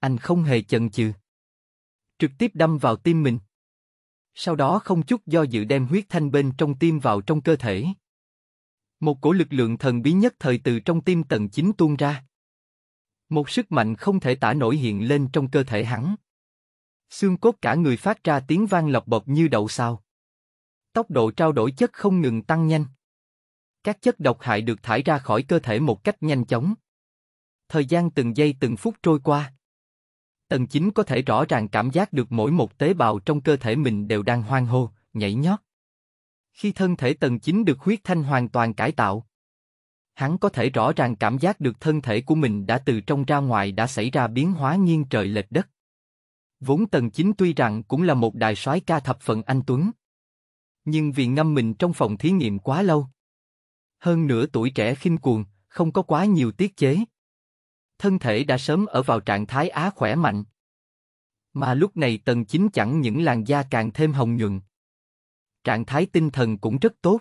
Anh không hề chần chừ. Trực tiếp đâm vào tim mình. Sau đó không chút do dự đem huyết thanh bên trong tim vào trong cơ thể. Một cổ lực lượng thần bí nhất thời từ trong tim tầng 9 tuôn ra một sức mạnh không thể tả nổi hiện lên trong cơ thể hắn. Xương cốt cả người phát ra tiếng vang lọc bọc như đậu sao. Tốc độ trao đổi chất không ngừng tăng nhanh. Các chất độc hại được thải ra khỏi cơ thể một cách nhanh chóng. Thời gian từng giây từng phút trôi qua. Tần chính có thể rõ ràng cảm giác được mỗi một tế bào trong cơ thể mình đều đang hoang hô, nhảy nhót. Khi thân thể tần chính được huyết thanh hoàn toàn cải tạo, hắn có thể rõ ràng cảm giác được thân thể của mình đã từ trong ra ngoài đã xảy ra biến hóa nghiêng trời lệch đất. Vốn Tần Chính tuy rằng cũng là một đài soái ca thập phận anh Tuấn. Nhưng vì ngâm mình trong phòng thí nghiệm quá lâu. Hơn nửa tuổi trẻ khinh cuồng, không có quá nhiều tiết chế. Thân thể đã sớm ở vào trạng thái á khỏe mạnh. Mà lúc này Tần Chính chẳng những làn da càng thêm hồng nhuận. Trạng thái tinh thần cũng rất tốt.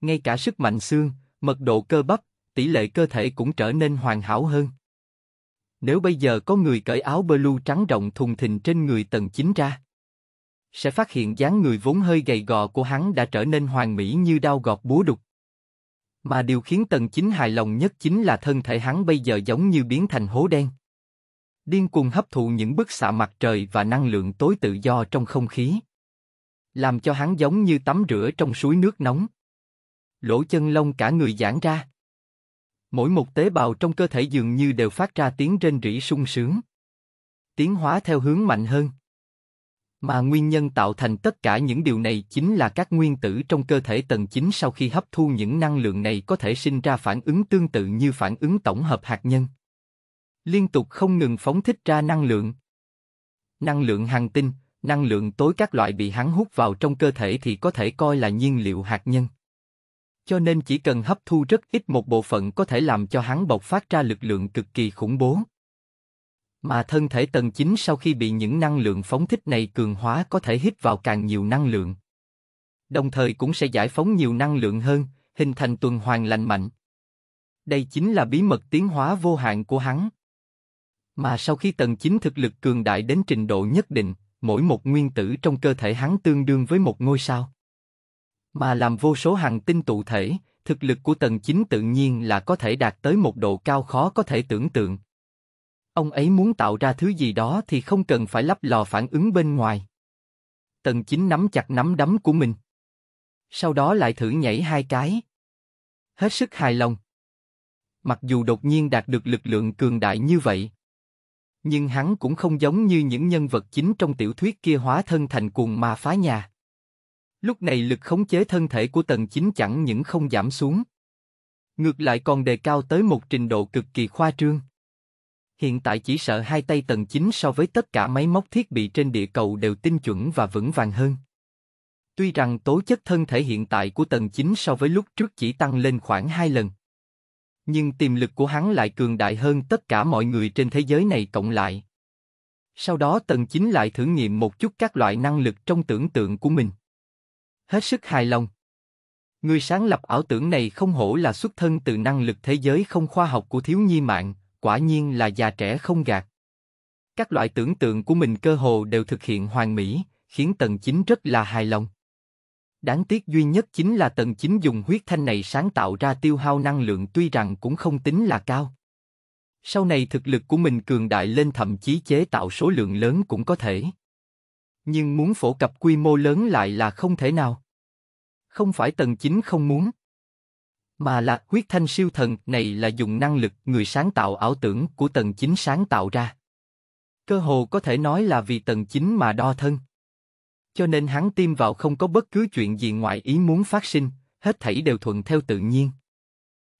Ngay cả sức mạnh xương, mật độ cơ bắp, tỷ lệ cơ thể cũng trở nên hoàn hảo hơn. Nếu bây giờ có người cởi áo blue trắng rộng thùng thình trên người tầng 9 ra, sẽ phát hiện dáng người vốn hơi gầy gò của hắn đã trở nên hoàn mỹ như đao gọt búa đục. Mà điều khiến tầng 9 hài lòng nhất chính là thân thể hắn bây giờ giống như biến thành hố đen. Điên cuồng hấp thụ những bức xạ mặt trời và năng lượng tối tự do trong không khí. Làm cho hắn giống như tắm rửa trong suối nước nóng lỗ chân lông cả người giãn ra. Mỗi một tế bào trong cơ thể dường như đều phát ra tiếng rên rỉ sung sướng. Tiến hóa theo hướng mạnh hơn. Mà nguyên nhân tạo thành tất cả những điều này chính là các nguyên tử trong cơ thể tầng 9 sau khi hấp thu những năng lượng này có thể sinh ra phản ứng tương tự như phản ứng tổng hợp hạt nhân. Liên tục không ngừng phóng thích ra năng lượng. Năng lượng hàng tinh, năng lượng tối các loại bị hắn hút vào trong cơ thể thì có thể coi là nhiên liệu hạt nhân cho nên chỉ cần hấp thu rất ít một bộ phận có thể làm cho hắn bộc phát ra lực lượng cực kỳ khủng bố. Mà thân thể tầng 9 sau khi bị những năng lượng phóng thích này cường hóa có thể hít vào càng nhiều năng lượng. Đồng thời cũng sẽ giải phóng nhiều năng lượng hơn, hình thành tuần hoàn lành mạnh. Đây chính là bí mật tiến hóa vô hạn của hắn. Mà sau khi tầng 9 thực lực cường đại đến trình độ nhất định, mỗi một nguyên tử trong cơ thể hắn tương đương với một ngôi sao mà làm vô số hàng tinh tụ thể, thực lực của tần chính tự nhiên là có thể đạt tới một độ cao khó có thể tưởng tượng. Ông ấy muốn tạo ra thứ gì đó thì không cần phải lắp lò phản ứng bên ngoài. Tần chính nắm chặt nắm đấm của mình. Sau đó lại thử nhảy hai cái. Hết sức hài lòng. Mặc dù đột nhiên đạt được lực lượng cường đại như vậy, nhưng hắn cũng không giống như những nhân vật chính trong tiểu thuyết kia hóa thân thành cuồng ma phá nhà. Lúc này lực khống chế thân thể của tần chính chẳng những không giảm xuống. Ngược lại còn đề cao tới một trình độ cực kỳ khoa trương. Hiện tại chỉ sợ hai tay tần chính so với tất cả máy móc thiết bị trên địa cầu đều tinh chuẩn và vững vàng hơn. Tuy rằng tố chất thân thể hiện tại của tần chính so với lúc trước chỉ tăng lên khoảng 2 lần. Nhưng tiềm lực của hắn lại cường đại hơn tất cả mọi người trên thế giới này cộng lại. Sau đó tần chính lại thử nghiệm một chút các loại năng lực trong tưởng tượng của mình hết sức hài lòng. Người sáng lập ảo tưởng này không hổ là xuất thân từ năng lực thế giới không khoa học của thiếu nhi mạng, quả nhiên là già trẻ không gạt. Các loại tưởng tượng của mình cơ hồ đều thực hiện hoàn mỹ, khiến Tần Chính rất là hài lòng. Đáng tiếc duy nhất chính là Tần Chính dùng huyết thanh này sáng tạo ra tiêu hao năng lượng tuy rằng cũng không tính là cao. Sau này thực lực của mình cường đại lên thậm chí chế tạo số lượng lớn cũng có thể nhưng muốn phổ cập quy mô lớn lại là không thể nào. Không phải tần chính không muốn, mà là huyết thanh siêu thần này là dùng năng lực người sáng tạo ảo tưởng của tần chính sáng tạo ra. Cơ hồ có thể nói là vì tần chính mà đo thân. Cho nên hắn tiêm vào không có bất cứ chuyện gì ngoại ý muốn phát sinh, hết thảy đều thuận theo tự nhiên.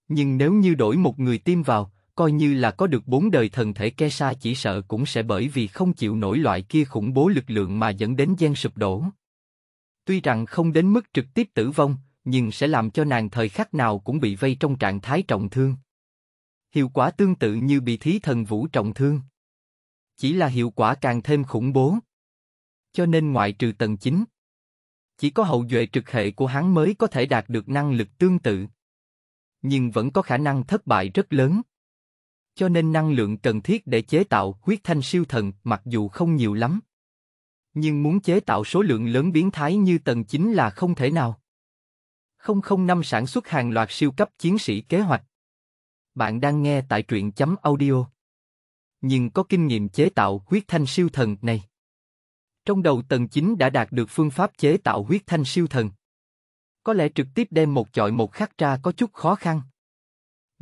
Nhưng nếu như đổi một người tiêm vào, coi như là có được bốn đời thần thể Kesa chỉ sợ cũng sẽ bởi vì không chịu nổi loại kia khủng bố lực lượng mà dẫn đến gian sụp đổ. Tuy rằng không đến mức trực tiếp tử vong, nhưng sẽ làm cho nàng thời khắc nào cũng bị vây trong trạng thái trọng thương. Hiệu quả tương tự như bị thí thần vũ trọng thương. Chỉ là hiệu quả càng thêm khủng bố. Cho nên ngoại trừ tầng chính, chỉ có hậu duệ trực hệ của hắn mới có thể đạt được năng lực tương tự. Nhưng vẫn có khả năng thất bại rất lớn cho nên năng lượng cần thiết để chế tạo huyết thanh siêu thần mặc dù không nhiều lắm. Nhưng muốn chế tạo số lượng lớn biến thái như tầng 9 là không thể nào. 005 sản xuất hàng loạt siêu cấp chiến sĩ kế hoạch. Bạn đang nghe tại truyện chấm audio. Nhưng có kinh nghiệm chế tạo huyết thanh siêu thần này. Trong đầu tầng 9 đã đạt được phương pháp chế tạo huyết thanh siêu thần. Có lẽ trực tiếp đem một chọi một khắc ra có chút khó khăn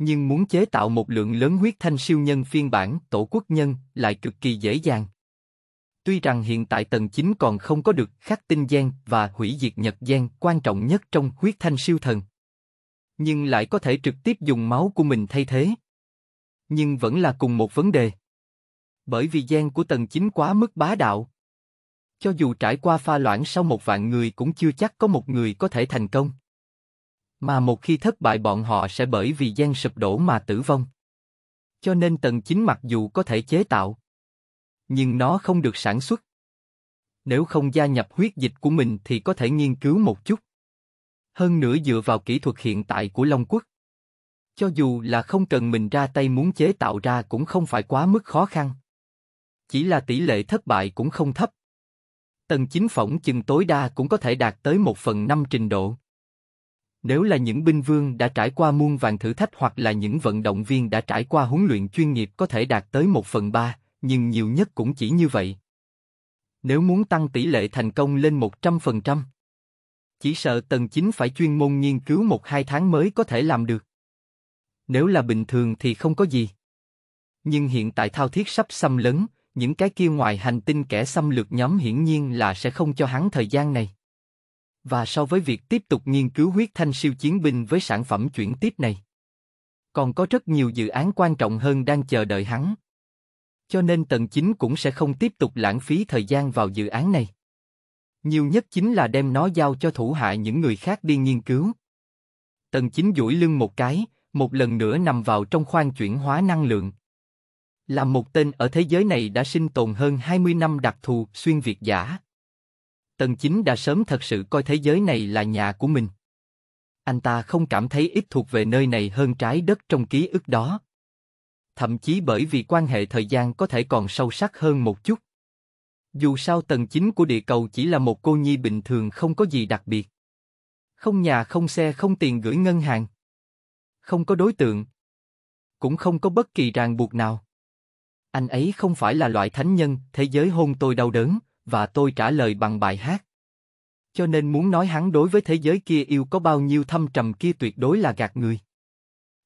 nhưng muốn chế tạo một lượng lớn huyết thanh siêu nhân phiên bản tổ quốc nhân lại cực kỳ dễ dàng. Tuy rằng hiện tại tầng 9 còn không có được khắc tinh gen và hủy diệt nhật gen quan trọng nhất trong huyết thanh siêu thần. Nhưng lại có thể trực tiếp dùng máu của mình thay thế. Nhưng vẫn là cùng một vấn đề. Bởi vì gen của tầng 9 quá mức bá đạo. Cho dù trải qua pha loãng sau một vạn người cũng chưa chắc có một người có thể thành công. Mà một khi thất bại bọn họ sẽ bởi vì gian sụp đổ mà tử vong. Cho nên tầng 9 mặc dù có thể chế tạo, nhưng nó không được sản xuất. Nếu không gia nhập huyết dịch của mình thì có thể nghiên cứu một chút. Hơn nữa dựa vào kỹ thuật hiện tại của Long Quốc. Cho dù là không cần mình ra tay muốn chế tạo ra cũng không phải quá mức khó khăn. Chỉ là tỷ lệ thất bại cũng không thấp. Tầng chính phỏng chừng tối đa cũng có thể đạt tới một phần năm trình độ. Nếu là những binh vương đã trải qua muôn vàng thử thách hoặc là những vận động viên đã trải qua huấn luyện chuyên nghiệp có thể đạt tới một phần ba, nhưng nhiều nhất cũng chỉ như vậy. Nếu muốn tăng tỷ lệ thành công lên 100%, chỉ sợ tầng Chính phải chuyên môn nghiên cứu một hai tháng mới có thể làm được. Nếu là bình thường thì không có gì. Nhưng hiện tại thao thiết sắp xâm lấn, những cái kia ngoài hành tinh kẻ xâm lược nhóm hiển nhiên là sẽ không cho hắn thời gian này. Và so với việc tiếp tục nghiên cứu huyết thanh siêu chiến binh với sản phẩm chuyển tiếp này, còn có rất nhiều dự án quan trọng hơn đang chờ đợi hắn. Cho nên tầng chính cũng sẽ không tiếp tục lãng phí thời gian vào dự án này. Nhiều nhất chính là đem nó giao cho thủ hạ những người khác đi nghiên cứu. Tầng chính duỗi lưng một cái, một lần nữa nằm vào trong khoang chuyển hóa năng lượng. Là một tên ở thế giới này đã sinh tồn hơn 20 năm đặc thù xuyên Việt giả. Tần Chính đã sớm thật sự coi thế giới này là nhà của mình. Anh ta không cảm thấy ít thuộc về nơi này hơn trái đất trong ký ức đó. Thậm chí bởi vì quan hệ thời gian có thể còn sâu sắc hơn một chút. Dù sao tầng 9 của địa cầu chỉ là một cô nhi bình thường không có gì đặc biệt. Không nhà không xe không tiền gửi ngân hàng. Không có đối tượng. Cũng không có bất kỳ ràng buộc nào. Anh ấy không phải là loại thánh nhân, thế giới hôn tôi đau đớn, và tôi trả lời bằng bài hát. Cho nên muốn nói hắn đối với thế giới kia yêu có bao nhiêu thâm trầm kia tuyệt đối là gạt người.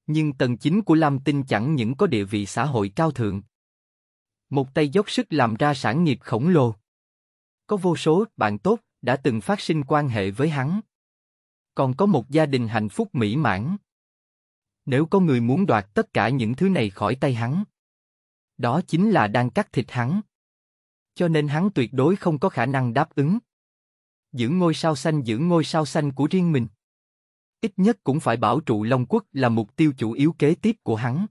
Nhưng tầng chính của Lam Tinh chẳng những có địa vị xã hội cao thượng. Một tay dốc sức làm ra sản nghiệp khổng lồ. Có vô số bạn tốt đã từng phát sinh quan hệ với hắn. Còn có một gia đình hạnh phúc mỹ mãn. Nếu có người muốn đoạt tất cả những thứ này khỏi tay hắn, đó chính là đang cắt thịt hắn cho nên hắn tuyệt đối không có khả năng đáp ứng. Giữ ngôi sao xanh giữ ngôi sao xanh của riêng mình. Ít nhất cũng phải bảo trụ Long Quốc là mục tiêu chủ yếu kế tiếp của hắn.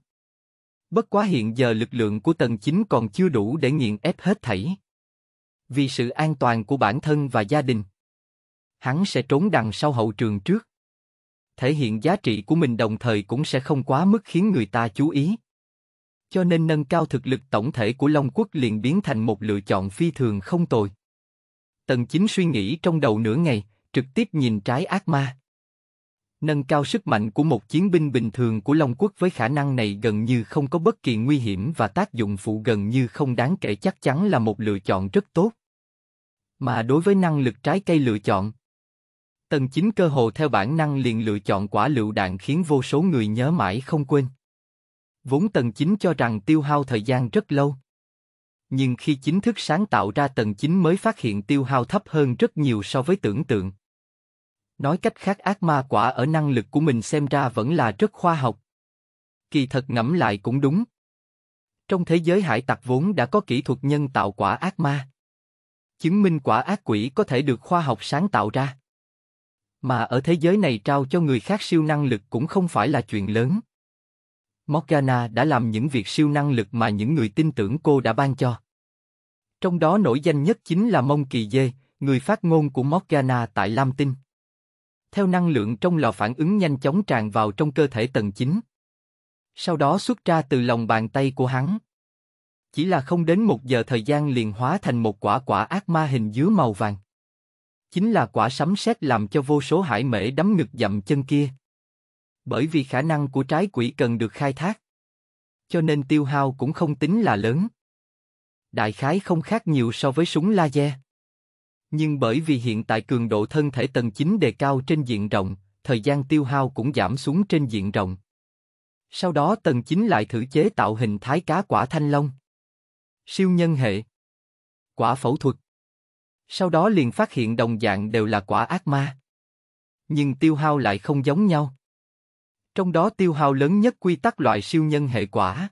Bất quá hiện giờ lực lượng của tầng 9 còn chưa đủ để nghiền ép hết thảy. Vì sự an toàn của bản thân và gia đình, hắn sẽ trốn đằng sau hậu trường trước. Thể hiện giá trị của mình đồng thời cũng sẽ không quá mức khiến người ta chú ý cho nên nâng cao thực lực tổng thể của Long Quốc liền biến thành một lựa chọn phi thường không tồi. Tần Chính suy nghĩ trong đầu nửa ngày, trực tiếp nhìn trái ác ma. Nâng cao sức mạnh của một chiến binh bình thường của Long Quốc với khả năng này gần như không có bất kỳ nguy hiểm và tác dụng phụ gần như không đáng kể chắc chắn là một lựa chọn rất tốt. Mà đối với năng lực trái cây lựa chọn, Tần Chính cơ hồ theo bản năng liền lựa chọn quả lựu đạn khiến vô số người nhớ mãi không quên. Vốn tầng 9 cho rằng tiêu hao thời gian rất lâu. Nhưng khi chính thức sáng tạo ra tầng 9 mới phát hiện tiêu hao thấp hơn rất nhiều so với tưởng tượng. Nói cách khác ác ma quả ở năng lực của mình xem ra vẫn là rất khoa học. Kỳ thật ngẫm lại cũng đúng. Trong thế giới hải tặc vốn đã có kỹ thuật nhân tạo quả ác ma. Chứng minh quả ác quỷ có thể được khoa học sáng tạo ra. Mà ở thế giới này trao cho người khác siêu năng lực cũng không phải là chuyện lớn. Morgana đã làm những việc siêu năng lực mà những người tin tưởng cô đã ban cho. Trong đó nổi danh nhất chính là Mông Kỳ Dê, người phát ngôn của Morgana tại Lam Tinh. Theo năng lượng trong lò phản ứng nhanh chóng tràn vào trong cơ thể tầng 9. Sau đó xuất ra từ lòng bàn tay của hắn. Chỉ là không đến một giờ thời gian liền hóa thành một quả quả ác ma hình dứa màu vàng. Chính là quả sấm sét làm cho vô số hải mễ đấm ngực dậm chân kia bởi vì khả năng của trái quỷ cần được khai thác. Cho nên tiêu hao cũng không tính là lớn. Đại khái không khác nhiều so với súng laser. Nhưng bởi vì hiện tại cường độ thân thể tầng 9 đề cao trên diện rộng, thời gian tiêu hao cũng giảm xuống trên diện rộng. Sau đó tầng 9 lại thử chế tạo hình thái cá quả thanh long. Siêu nhân hệ. Quả phẫu thuật. Sau đó liền phát hiện đồng dạng đều là quả ác ma. Nhưng tiêu hao lại không giống nhau. Trong đó tiêu hao lớn nhất quy tắc loại siêu nhân hệ quả.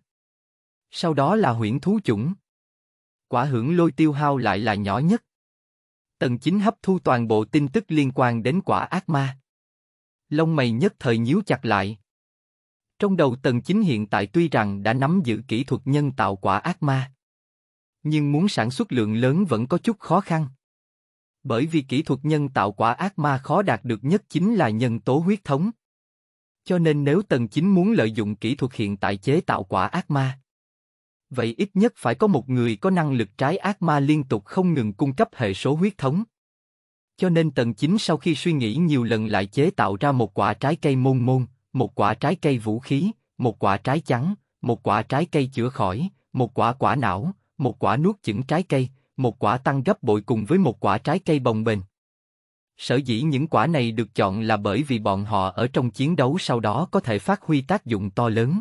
Sau đó là huyễn thú chủng. Quả hưởng lôi tiêu hao lại là nhỏ nhất. Tần chính hấp thu toàn bộ tin tức liên quan đến quả ác ma. Lông mày nhất thời nhíu chặt lại. Trong đầu tần chính hiện tại tuy rằng đã nắm giữ kỹ thuật nhân tạo quả ác ma. Nhưng muốn sản xuất lượng lớn vẫn có chút khó khăn bởi vì kỹ thuật nhân tạo quả ác ma khó đạt được nhất chính là nhân tố huyết thống. Cho nên nếu Tần Chính muốn lợi dụng kỹ thuật hiện tại chế tạo quả ác ma, vậy ít nhất phải có một người có năng lực trái ác ma liên tục không ngừng cung cấp hệ số huyết thống. Cho nên Tần Chính sau khi suy nghĩ nhiều lần lại chế tạo ra một quả trái cây môn môn, một quả trái cây vũ khí, một quả trái trắng, một quả trái cây chữa khỏi, một quả quả não, một quả nuốt chửng trái cây, một quả tăng gấp bội cùng với một quả trái cây bồng bềnh. Sở dĩ những quả này được chọn là bởi vì bọn họ ở trong chiến đấu sau đó có thể phát huy tác dụng to lớn.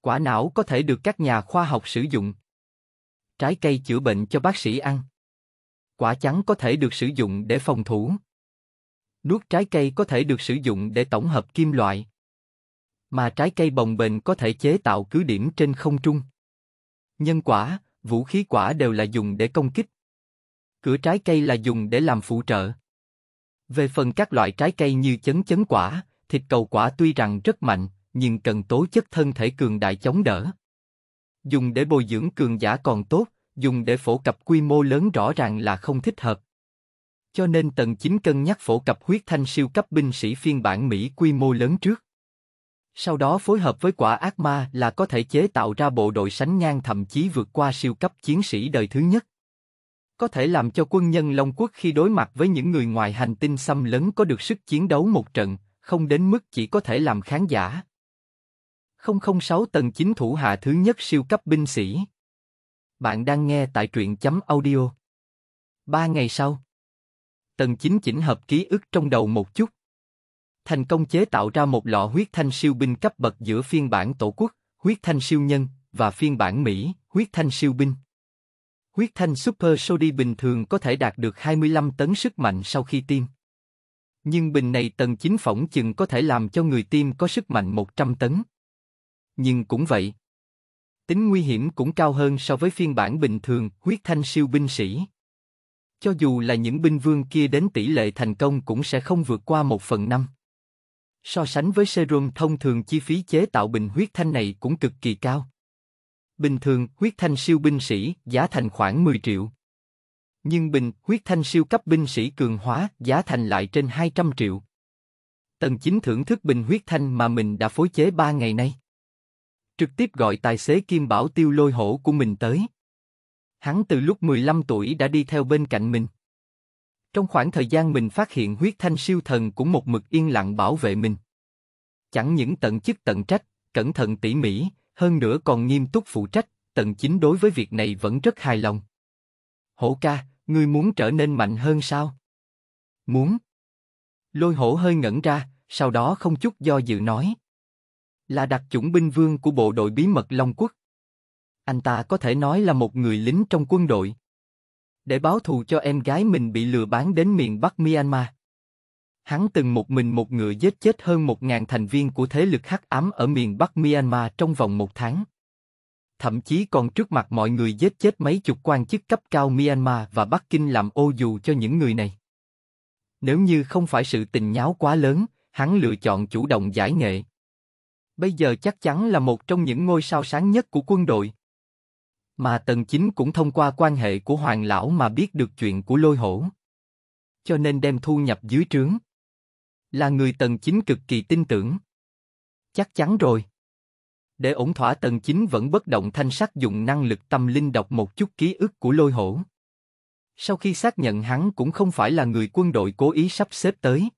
Quả não có thể được các nhà khoa học sử dụng. Trái cây chữa bệnh cho bác sĩ ăn. Quả trắng có thể được sử dụng để phòng thủ. Nuốt trái cây có thể được sử dụng để tổng hợp kim loại. Mà trái cây bồng bềnh có thể chế tạo cứ điểm trên không trung. Nhân quả, vũ khí quả đều là dùng để công kích. Cửa trái cây là dùng để làm phụ trợ. Về phần các loại trái cây như chấn chấn quả, thịt cầu quả tuy rằng rất mạnh, nhưng cần tố chất thân thể cường đại chống đỡ. Dùng để bồi dưỡng cường giả còn tốt, dùng để phổ cập quy mô lớn rõ ràng là không thích hợp. Cho nên tầng chính cân nhắc phổ cập huyết thanh siêu cấp binh sĩ phiên bản Mỹ quy mô lớn trước. Sau đó phối hợp với quả ác ma là có thể chế tạo ra bộ đội sánh ngang thậm chí vượt qua siêu cấp chiến sĩ đời thứ nhất có thể làm cho quân nhân Long Quốc khi đối mặt với những người ngoài hành tinh xâm lấn có được sức chiến đấu một trận, không đến mức chỉ có thể làm khán giả. 006 tầng 9 thủ hạ thứ nhất siêu cấp binh sĩ. Bạn đang nghe tại truyện chấm audio. Ba ngày sau, tầng 9 chỉnh hợp ký ức trong đầu một chút. Thành công chế tạo ra một lọ huyết thanh siêu binh cấp bậc giữa phiên bản tổ quốc, huyết thanh siêu nhân, và phiên bản Mỹ, huyết thanh siêu binh. Huyết thanh Super Sody bình thường có thể đạt được 25 tấn sức mạnh sau khi tiêm. Nhưng bình này tầng chính phỏng chừng có thể làm cho người tiêm có sức mạnh 100 tấn. Nhưng cũng vậy. Tính nguy hiểm cũng cao hơn so với phiên bản bình thường huyết thanh siêu binh sĩ. Cho dù là những binh vương kia đến tỷ lệ thành công cũng sẽ không vượt qua một phần năm. So sánh với serum thông thường chi phí chế tạo bình huyết thanh này cũng cực kỳ cao. Bình thường, huyết thanh siêu binh sĩ, giá thành khoảng 10 triệu. Nhưng bình, huyết thanh siêu cấp binh sĩ cường hóa, giá thành lại trên 200 triệu. Tần chính thưởng thức bình huyết thanh mà mình đã phối chế 3 ngày nay. Trực tiếp gọi tài xế Kim Bảo Tiêu lôi hổ của mình tới. Hắn từ lúc 15 tuổi đã đi theo bên cạnh mình. Trong khoảng thời gian mình phát hiện huyết thanh siêu thần cũng một mực yên lặng bảo vệ mình. Chẳng những tận chức tận trách, cẩn thận tỉ mỉ, hơn nữa còn nghiêm túc phụ trách, tận chính đối với việc này vẫn rất hài lòng. Hổ ca, ngươi muốn trở nên mạnh hơn sao? Muốn. Lôi hổ hơi ngẩn ra, sau đó không chút do dự nói. Là đặc chủng binh vương của bộ đội bí mật Long Quốc. Anh ta có thể nói là một người lính trong quân đội. Để báo thù cho em gái mình bị lừa bán đến miền Bắc Myanmar. Hắn từng một mình một người giết chết hơn một ngàn thành viên của thế lực hắc ám ở miền Bắc Myanmar trong vòng một tháng. Thậm chí còn trước mặt mọi người giết chết mấy chục quan chức cấp cao Myanmar và Bắc Kinh làm ô dù cho những người này. Nếu như không phải sự tình nháo quá lớn, hắn lựa chọn chủ động giải nghệ. Bây giờ chắc chắn là một trong những ngôi sao sáng nhất của quân đội. Mà Tần Chính cũng thông qua quan hệ của Hoàng Lão mà biết được chuyện của lôi hổ. Cho nên đem thu nhập dưới trướng là người tần chính cực kỳ tin tưởng. Chắc chắn rồi. Để ổn thỏa tần chính vẫn bất động thanh sắc dùng năng lực tâm linh đọc một chút ký ức của lôi hổ. Sau khi xác nhận hắn cũng không phải là người quân đội cố ý sắp xếp tới.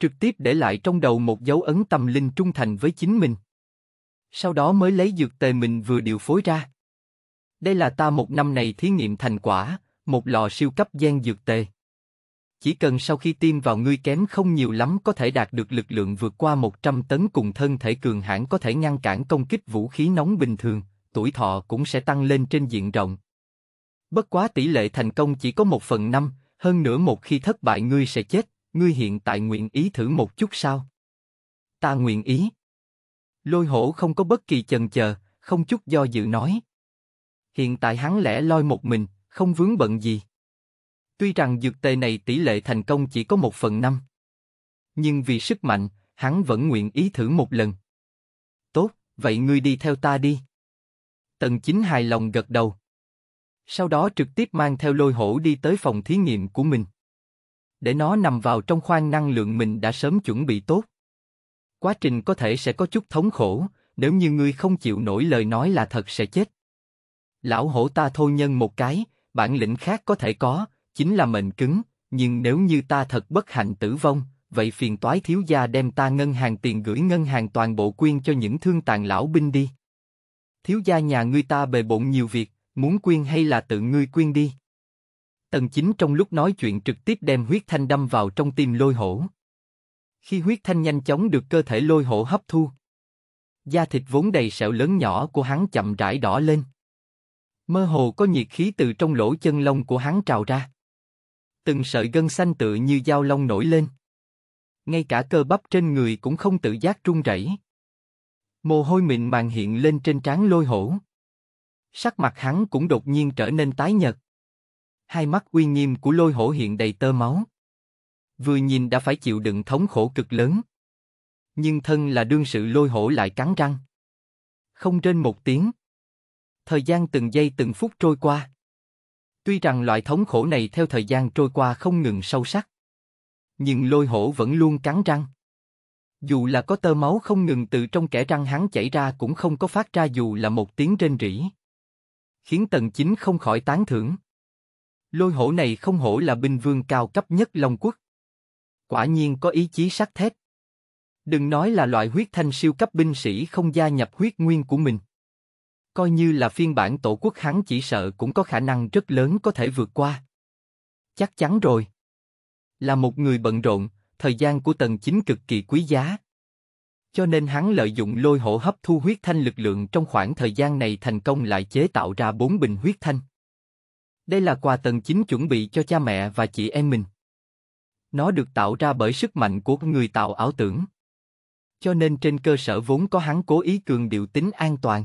Trực tiếp để lại trong đầu một dấu ấn tâm linh trung thành với chính mình. Sau đó mới lấy dược tề mình vừa điều phối ra. Đây là ta một năm này thí nghiệm thành quả, một lò siêu cấp gen dược tề. Chỉ cần sau khi tiêm vào ngươi kém không nhiều lắm có thể đạt được lực lượng vượt qua 100 tấn cùng thân thể cường hãn có thể ngăn cản công kích vũ khí nóng bình thường, tuổi thọ cũng sẽ tăng lên trên diện rộng. Bất quá tỷ lệ thành công chỉ có 1 phần 5, hơn nữa một khi thất bại ngươi sẽ chết, ngươi hiện tại nguyện ý thử một chút sao? Ta nguyện ý. Lôi hổ không có bất kỳ chần chờ, không chút do dự nói. Hiện tại hắn lẻ loi một mình, không vướng bận gì. Tuy rằng dược tề này tỷ lệ thành công chỉ có một phần năm, nhưng vì sức mạnh, hắn vẫn nguyện ý thử một lần. Tốt, vậy ngươi đi theo ta đi. Tần chính hài lòng gật đầu. Sau đó trực tiếp mang theo lôi hổ đi tới phòng thí nghiệm của mình. Để nó nằm vào trong khoang năng lượng mình đã sớm chuẩn bị tốt. Quá trình có thể sẽ có chút thống khổ, nếu như ngươi không chịu nổi lời nói là thật sẽ chết. Lão hổ ta thôi nhân một cái, bản lĩnh khác có thể có, chính là mệnh cứng, nhưng nếu như ta thật bất hạnh tử vong, vậy phiền toái thiếu gia đem ta ngân hàng tiền gửi ngân hàng toàn bộ quyên cho những thương tàn lão binh đi. Thiếu gia nhà ngươi ta bề bộn nhiều việc, muốn quyên hay là tự ngươi quyên đi. Tần chính trong lúc nói chuyện trực tiếp đem huyết thanh đâm vào trong tim lôi hổ. Khi huyết thanh nhanh chóng được cơ thể lôi hổ hấp thu, da thịt vốn đầy sẹo lớn nhỏ của hắn chậm rãi đỏ lên. Mơ hồ có nhiệt khí từ trong lỗ chân lông của hắn trào ra từng sợi gân xanh tự như dao lông nổi lên. Ngay cả cơ bắp trên người cũng không tự giác run rẩy. Mồ hôi mịn màng hiện lên trên trán lôi hổ. Sắc mặt hắn cũng đột nhiên trở nên tái nhợt. Hai mắt uy nghiêm của lôi hổ hiện đầy tơ máu. Vừa nhìn đã phải chịu đựng thống khổ cực lớn. Nhưng thân là đương sự lôi hổ lại cắn răng. Không trên một tiếng. Thời gian từng giây từng phút trôi qua Tuy rằng loại thống khổ này theo thời gian trôi qua không ngừng sâu sắc, nhưng lôi hổ vẫn luôn cắn răng. Dù là có tơ máu không ngừng từ trong kẻ răng hắn chảy ra cũng không có phát ra dù là một tiếng rên rỉ. Khiến tần chính không khỏi tán thưởng. Lôi hổ này không hổ là binh vương cao cấp nhất Long Quốc. Quả nhiên có ý chí sắt thép. Đừng nói là loại huyết thanh siêu cấp binh sĩ không gia nhập huyết nguyên của mình coi như là phiên bản tổ quốc hắn chỉ sợ cũng có khả năng rất lớn có thể vượt qua. Chắc chắn rồi. Là một người bận rộn, thời gian của tần chính cực kỳ quý giá. Cho nên hắn lợi dụng lôi hổ hấp thu huyết thanh lực lượng trong khoảng thời gian này thành công lại chế tạo ra bốn bình huyết thanh. Đây là quà tần chính chuẩn bị cho cha mẹ và chị em mình. Nó được tạo ra bởi sức mạnh của người tạo ảo tưởng. Cho nên trên cơ sở vốn có hắn cố ý cường điệu tính an toàn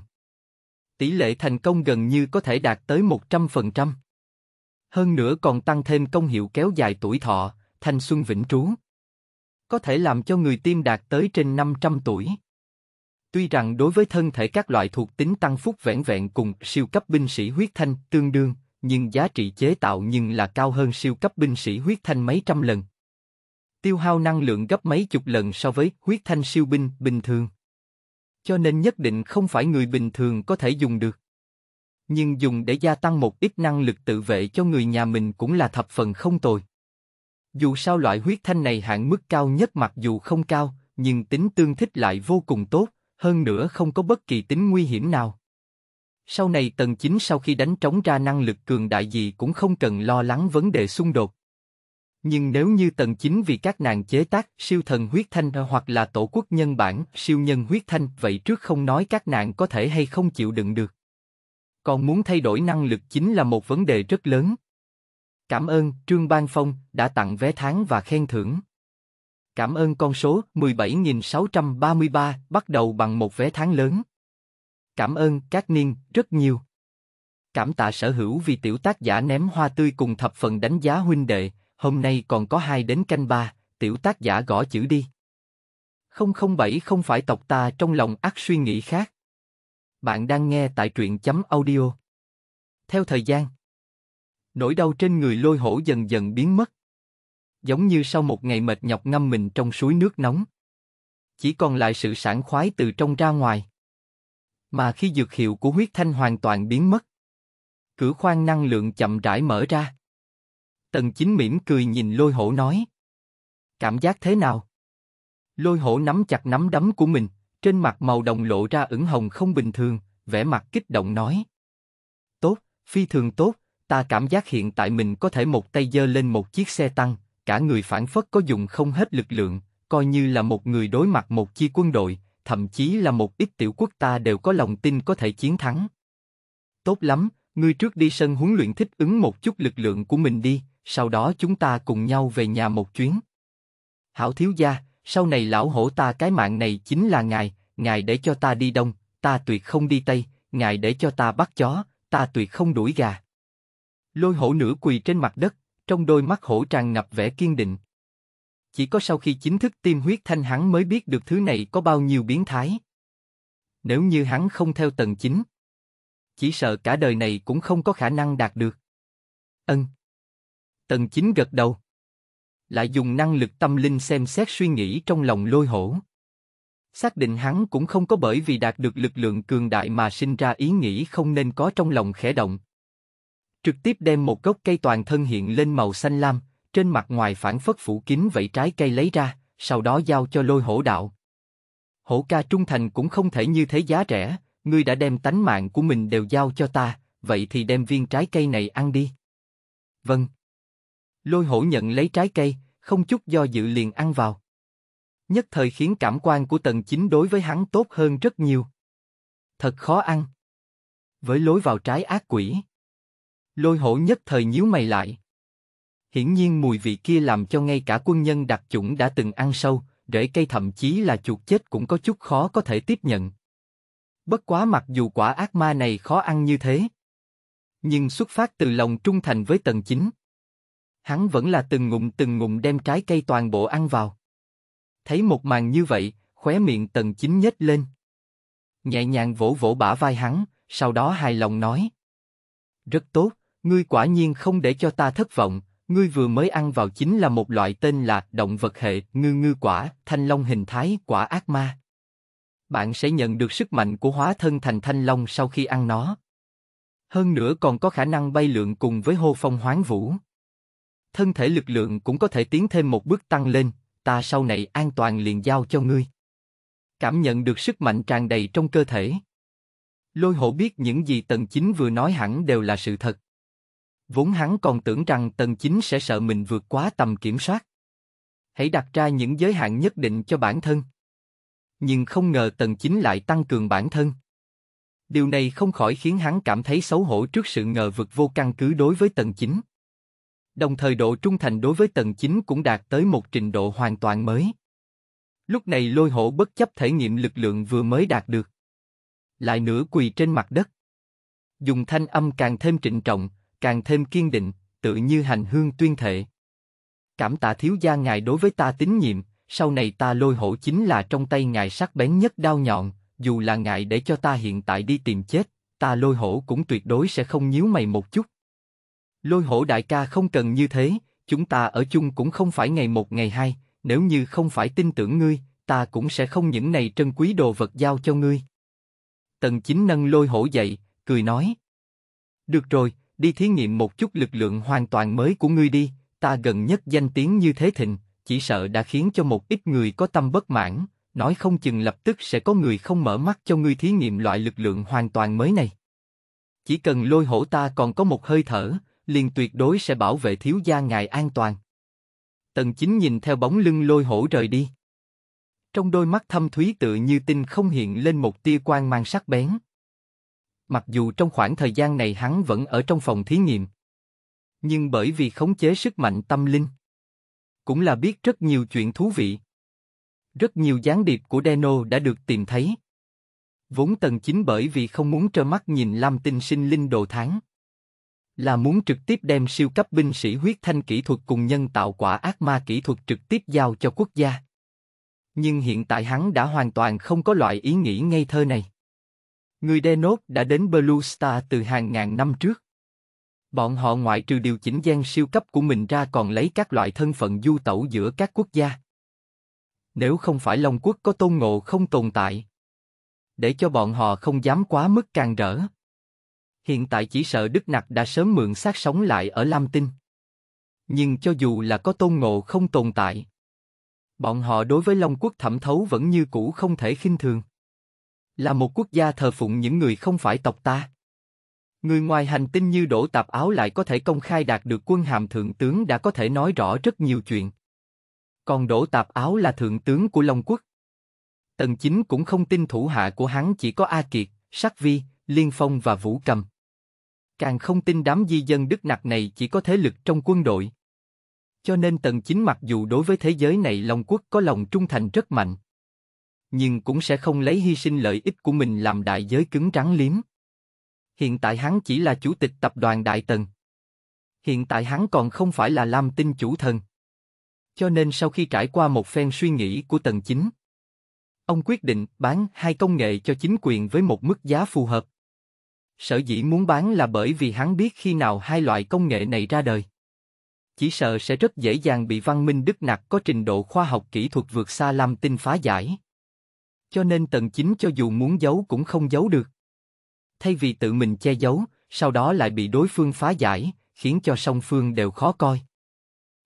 tỷ lệ thành công gần như có thể đạt tới 100%. Hơn nữa còn tăng thêm công hiệu kéo dài tuổi thọ, thanh xuân vĩnh trú. Có thể làm cho người tiêm đạt tới trên 500 tuổi. Tuy rằng đối với thân thể các loại thuộc tính tăng phúc vẹn vẹn cùng siêu cấp binh sĩ huyết thanh tương đương, nhưng giá trị chế tạo nhưng là cao hơn siêu cấp binh sĩ huyết thanh mấy trăm lần. Tiêu hao năng lượng gấp mấy chục lần so với huyết thanh siêu binh bình thường cho nên nhất định không phải người bình thường có thể dùng được. Nhưng dùng để gia tăng một ít năng lực tự vệ cho người nhà mình cũng là thập phần không tồi. Dù sao loại huyết thanh này hạn mức cao nhất mặc dù không cao, nhưng tính tương thích lại vô cùng tốt, hơn nữa không có bất kỳ tính nguy hiểm nào. Sau này tầng 9 sau khi đánh trống ra năng lực cường đại gì cũng không cần lo lắng vấn đề xung đột. Nhưng nếu như tầng chính vì các nàng chế tác siêu thần huyết thanh hoặc là tổ quốc nhân bản siêu nhân huyết thanh vậy trước không nói các nàng có thể hay không chịu đựng được. Còn muốn thay đổi năng lực chính là một vấn đề rất lớn. Cảm ơn Trương Ban Phong đã tặng vé tháng và khen thưởng. Cảm ơn con số 17.633 bắt đầu bằng một vé tháng lớn. Cảm ơn các niên rất nhiều cảm tạ sở hữu vì tiểu tác giả ném hoa tươi cùng thập phần đánh giá huynh đệ, Hôm nay còn có hai đến canh ba, tiểu tác giả gõ chữ đi. 007 không phải tộc ta trong lòng ác suy nghĩ khác. Bạn đang nghe tại truyện chấm audio. Theo thời gian, nỗi đau trên người lôi hổ dần dần biến mất. Giống như sau một ngày mệt nhọc ngâm mình trong suối nước nóng. Chỉ còn lại sự sảng khoái từ trong ra ngoài. Mà khi dược hiệu của huyết thanh hoàn toàn biến mất, cửa khoang năng lượng chậm rãi mở ra. Tần chính mỉm cười nhìn lôi hổ nói. Cảm giác thế nào? Lôi hổ nắm chặt nắm đấm của mình, trên mặt màu đồng lộ ra ửng hồng không bình thường, vẻ mặt kích động nói. Tốt, phi thường tốt, ta cảm giác hiện tại mình có thể một tay dơ lên một chiếc xe tăng, cả người phản phất có dùng không hết lực lượng, coi như là một người đối mặt một chi quân đội, thậm chí là một ít tiểu quốc ta đều có lòng tin có thể chiến thắng. Tốt lắm, ngươi trước đi sân huấn luyện thích ứng một chút lực lượng của mình đi, sau đó chúng ta cùng nhau về nhà một chuyến. Hảo thiếu gia, sau này lão hổ ta cái mạng này chính là ngài, ngài để cho ta đi đông, ta tuyệt không đi tây, ngài để cho ta bắt chó, ta tuyệt không đuổi gà. Lôi hổ nửa quỳ trên mặt đất, trong đôi mắt hổ tràn ngập vẻ kiên định. Chỉ có sau khi chính thức tiêm huyết thanh hắn mới biết được thứ này có bao nhiêu biến thái. Nếu như hắn không theo tầng chính, chỉ sợ cả đời này cũng không có khả năng đạt được. Ân. Tần chính gật đầu. Lại dùng năng lực tâm linh xem xét suy nghĩ trong lòng lôi hổ. Xác định hắn cũng không có bởi vì đạt được lực lượng cường đại mà sinh ra ý nghĩ không nên có trong lòng khẽ động. Trực tiếp đem một gốc cây toàn thân hiện lên màu xanh lam, trên mặt ngoài phản phất phủ kín vậy trái cây lấy ra, sau đó giao cho lôi hổ đạo. Hổ ca trung thành cũng không thể như thế giá rẻ, ngươi đã đem tánh mạng của mình đều giao cho ta, vậy thì đem viên trái cây này ăn đi. Vâng. Lôi hổ nhận lấy trái cây, không chút do dự liền ăn vào. Nhất thời khiến cảm quan của tần chính đối với hắn tốt hơn rất nhiều. Thật khó ăn. Với lối vào trái ác quỷ. Lôi hổ nhất thời nhíu mày lại. Hiển nhiên mùi vị kia làm cho ngay cả quân nhân đặc chủng đã từng ăn sâu, rễ cây thậm chí là chuột chết cũng có chút khó có thể tiếp nhận. Bất quá mặc dù quả ác ma này khó ăn như thế, nhưng xuất phát từ lòng trung thành với tần chính, hắn vẫn là từng ngụm từng ngụm đem trái cây toàn bộ ăn vào. Thấy một màn như vậy, khóe miệng tần chính nhếch lên. Nhẹ nhàng vỗ vỗ bả vai hắn, sau đó hài lòng nói. Rất tốt, ngươi quả nhiên không để cho ta thất vọng, ngươi vừa mới ăn vào chính là một loại tên là động vật hệ ngư ngư quả, thanh long hình thái quả ác ma. Bạn sẽ nhận được sức mạnh của hóa thân thành thanh long sau khi ăn nó. Hơn nữa còn có khả năng bay lượn cùng với hô phong hoáng vũ thân thể lực lượng cũng có thể tiến thêm một bước tăng lên, ta sau này an toàn liền giao cho ngươi. Cảm nhận được sức mạnh tràn đầy trong cơ thể. Lôi hổ biết những gì Tần Chính vừa nói hẳn đều là sự thật. Vốn hắn còn tưởng rằng Tần Chính sẽ sợ mình vượt quá tầm kiểm soát. Hãy đặt ra những giới hạn nhất định cho bản thân. Nhưng không ngờ Tần Chính lại tăng cường bản thân. Điều này không khỏi khiến hắn cảm thấy xấu hổ trước sự ngờ vực vô căn cứ đối với Tần Chính. Đồng thời độ trung thành đối với tầng chính cũng đạt tới một trình độ hoàn toàn mới. Lúc này lôi hổ bất chấp thể nghiệm lực lượng vừa mới đạt được. Lại nửa quỳ trên mặt đất. Dùng thanh âm càng thêm trịnh trọng, càng thêm kiên định, tự như hành hương tuyên thệ. Cảm tạ thiếu gia ngài đối với ta tín nhiệm, sau này ta lôi hổ chính là trong tay ngài sắc bén nhất đao nhọn, dù là ngài để cho ta hiện tại đi tìm chết, ta lôi hổ cũng tuyệt đối sẽ không nhíu mày một chút. Lôi hổ đại ca không cần như thế, chúng ta ở chung cũng không phải ngày một ngày hai, nếu như không phải tin tưởng ngươi, ta cũng sẽ không những này trân quý đồ vật giao cho ngươi. Tần chính nâng lôi hổ dậy, cười nói. Được rồi, đi thí nghiệm một chút lực lượng hoàn toàn mới của ngươi đi, ta gần nhất danh tiếng như thế thịnh, chỉ sợ đã khiến cho một ít người có tâm bất mãn, nói không chừng lập tức sẽ có người không mở mắt cho ngươi thí nghiệm loại lực lượng hoàn toàn mới này. Chỉ cần lôi hổ ta còn có một hơi thở, liền tuyệt đối sẽ bảo vệ thiếu gia ngài an toàn. Tần chính nhìn theo bóng lưng lôi hổ rời đi. Trong đôi mắt thâm thúy tự như tinh không hiện lên một tia quan mang sắc bén. Mặc dù trong khoảng thời gian này hắn vẫn ở trong phòng thí nghiệm. Nhưng bởi vì khống chế sức mạnh tâm linh. Cũng là biết rất nhiều chuyện thú vị. Rất nhiều gián điệp của Deno đã được tìm thấy. Vốn tần chính bởi vì không muốn trơ mắt nhìn Lam Tinh sinh linh đồ tháng là muốn trực tiếp đem siêu cấp binh sĩ huyết thanh kỹ thuật cùng nhân tạo quả ác ma kỹ thuật trực tiếp giao cho quốc gia. Nhưng hiện tại hắn đã hoàn toàn không có loại ý nghĩ ngây thơ này. Người Denốt đã đến Blue Star từ hàng ngàn năm trước. Bọn họ ngoại trừ điều chỉnh gian siêu cấp của mình ra còn lấy các loại thân phận du tẩu giữa các quốc gia. Nếu không phải Long Quốc có tôn ngộ không tồn tại, để cho bọn họ không dám quá mức càng rỡ hiện tại chỉ sợ Đức Nặc đã sớm mượn xác sống lại ở Lam Tinh. Nhưng cho dù là có tôn ngộ không tồn tại, bọn họ đối với Long Quốc thẩm thấu vẫn như cũ không thể khinh thường. Là một quốc gia thờ phụng những người không phải tộc ta. Người ngoài hành tinh như đổ tạp áo lại có thể công khai đạt được quân hàm thượng tướng đã có thể nói rõ rất nhiều chuyện. Còn đổ tạp áo là thượng tướng của Long Quốc. Tần chính cũng không tin thủ hạ của hắn chỉ có A Kiệt, Sắc Vi, Liên Phong và Vũ Cầm. Càng không tin đám di dân Đức nặc này chỉ có thế lực trong quân đội. Cho nên Tần Chính mặc dù đối với thế giới này Long Quốc có lòng trung thành rất mạnh, nhưng cũng sẽ không lấy hy sinh lợi ích của mình làm đại giới cứng rắn liếm. Hiện tại hắn chỉ là chủ tịch tập đoàn Đại Tần. Hiện tại hắn còn không phải là Lam Tinh chủ thần. Cho nên sau khi trải qua một phen suy nghĩ của Tần Chính, ông quyết định bán hai công nghệ cho chính quyền với một mức giá phù hợp. Sở dĩ muốn bán là bởi vì hắn biết khi nào hai loại công nghệ này ra đời. Chỉ sợ sẽ rất dễ dàng bị văn minh Đức nặc có trình độ khoa học kỹ thuật vượt xa làm tinh phá giải. Cho nên tầng chính cho dù muốn giấu cũng không giấu được. Thay vì tự mình che giấu, sau đó lại bị đối phương phá giải, khiến cho song phương đều khó coi.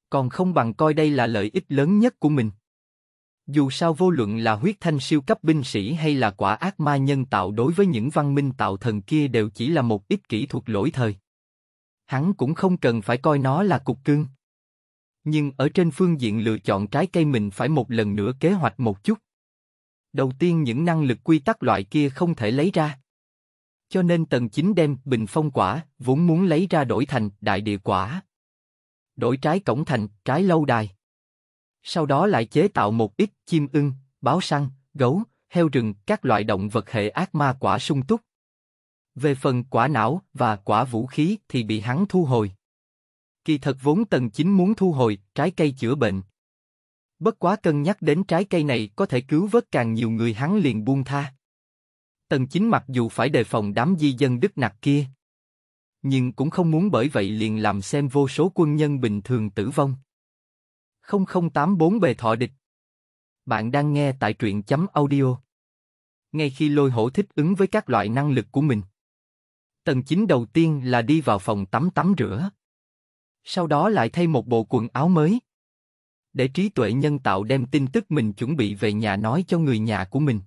Còn không bằng coi đây là lợi ích lớn nhất của mình. Dù sao vô luận là huyết thanh siêu cấp binh sĩ hay là quả ác ma nhân tạo đối với những văn minh tạo thần kia đều chỉ là một ít kỹ thuật lỗi thời. Hắn cũng không cần phải coi nó là cục cưng. Nhưng ở trên phương diện lựa chọn trái cây mình phải một lần nữa kế hoạch một chút. Đầu tiên những năng lực quy tắc loại kia không thể lấy ra. Cho nên tầng 9 đem bình phong quả, vốn muốn lấy ra đổi thành đại địa quả. Đổi trái cổng thành, trái lâu đài sau đó lại chế tạo một ít chim ưng, báo săn, gấu, heo rừng, các loại động vật hệ ác ma quả sung túc. Về phần quả não và quả vũ khí thì bị hắn thu hồi. Kỳ thật vốn tần chính muốn thu hồi trái cây chữa bệnh. Bất quá cân nhắc đến trái cây này có thể cứu vớt càng nhiều người hắn liền buông tha. Tần chính mặc dù phải đề phòng đám di dân đức nặc kia, nhưng cũng không muốn bởi vậy liền làm xem vô số quân nhân bình thường tử vong. 0084 bề thọ địch. Bạn đang nghe tại truyện chấm audio. Ngay khi lôi hổ thích ứng với các loại năng lực của mình. Tầng 9 đầu tiên là đi vào phòng tắm tắm rửa. Sau đó lại thay một bộ quần áo mới. Để trí tuệ nhân tạo đem tin tức mình chuẩn bị về nhà nói cho người nhà của mình.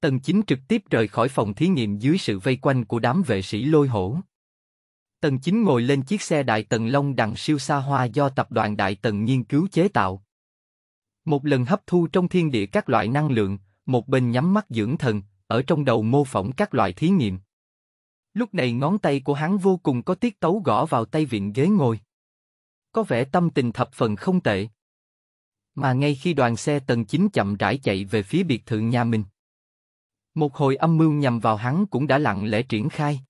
Tầng 9 trực tiếp rời khỏi phòng thí nghiệm dưới sự vây quanh của đám vệ sĩ lôi hổ. Tần Chính ngồi lên chiếc xe Đại Tần Long đằng siêu xa hoa do tập đoàn Đại Tần nghiên cứu chế tạo. Một lần hấp thu trong thiên địa các loại năng lượng, một bên nhắm mắt dưỡng thần, ở trong đầu mô phỏng các loại thí nghiệm. Lúc này ngón tay của hắn vô cùng có tiết tấu gõ vào tay vịn ghế ngồi. Có vẻ tâm tình thập phần không tệ. Mà ngay khi đoàn xe Tần 9 chậm rãi chạy về phía biệt thự nhà mình, một hồi âm mưu nhằm vào hắn cũng đã lặng lẽ triển khai.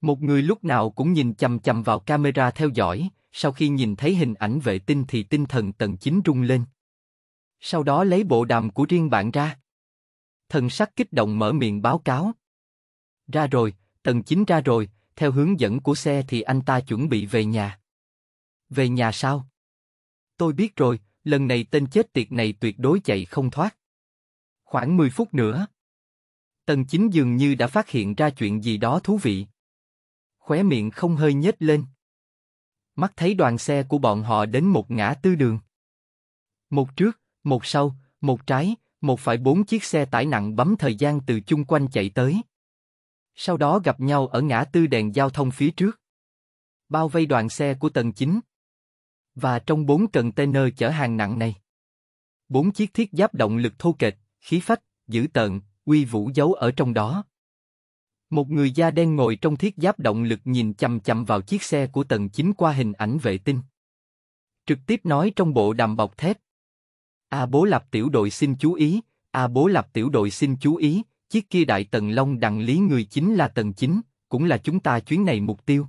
Một người lúc nào cũng nhìn chầm chầm vào camera theo dõi, sau khi nhìn thấy hình ảnh vệ tinh thì tinh thần tận chính rung lên. Sau đó lấy bộ đàm của riêng bạn ra. Thần sắc kích động mở miệng báo cáo. Ra rồi, tầng chính ra rồi, theo hướng dẫn của xe thì anh ta chuẩn bị về nhà. Về nhà sao? Tôi biết rồi, lần này tên chết tiệt này tuyệt đối chạy không thoát. Khoảng 10 phút nữa. Tần chính dường như đã phát hiện ra chuyện gì đó thú vị khóe miệng không hơi nhếch lên. Mắt thấy đoàn xe của bọn họ đến một ngã tư đường. Một trước, một sau, một trái, một phải bốn chiếc xe tải nặng bấm thời gian từ chung quanh chạy tới. Sau đó gặp nhau ở ngã tư đèn giao thông phía trước. Bao vây đoàn xe của tầng 9. Và trong bốn container chở hàng nặng này. Bốn chiếc thiết giáp động lực thô kệch, khí phách, dữ tợn, uy vũ giấu ở trong đó. Một người da đen ngồi trong thiết giáp động lực nhìn chằm chằm vào chiếc xe của tầng 9 qua hình ảnh vệ tinh. Trực tiếp nói trong bộ đàm bọc thép. A bố lạp tiểu đội xin chú ý, a bố lạp tiểu đội xin chú ý, chiếc kia đại tần long đằng lý người chính là tầng 9, cũng là chúng ta chuyến này mục tiêu.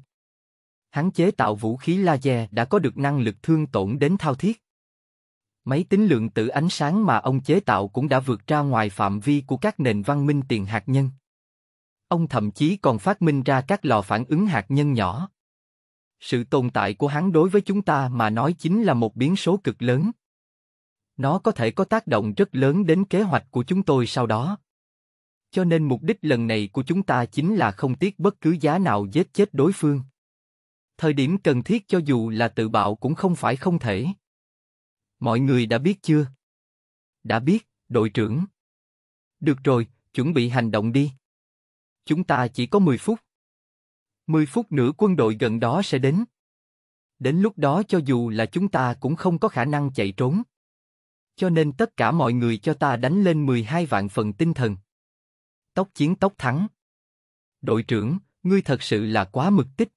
Hắn chế tạo vũ khí laser đã có được năng lực thương tổn đến thao thiết. Máy tính lượng tử ánh sáng mà ông chế tạo cũng đã vượt ra ngoài phạm vi của các nền văn minh tiền hạt nhân Ông thậm chí còn phát minh ra các lò phản ứng hạt nhân nhỏ. Sự tồn tại của hắn đối với chúng ta mà nói chính là một biến số cực lớn. Nó có thể có tác động rất lớn đến kế hoạch của chúng tôi sau đó. Cho nên mục đích lần này của chúng ta chính là không tiếc bất cứ giá nào giết chết đối phương. Thời điểm cần thiết cho dù là tự bạo cũng không phải không thể. Mọi người đã biết chưa? Đã biết, đội trưởng. Được rồi, chuẩn bị hành động đi. Chúng ta chỉ có 10 phút. 10 phút nữa quân đội gần đó sẽ đến. Đến lúc đó cho dù là chúng ta cũng không có khả năng chạy trốn. Cho nên tất cả mọi người cho ta đánh lên 12 vạn phần tinh thần. Tốc chiến tốc thắng. Đội trưởng, ngươi thật sự là quá mực tích.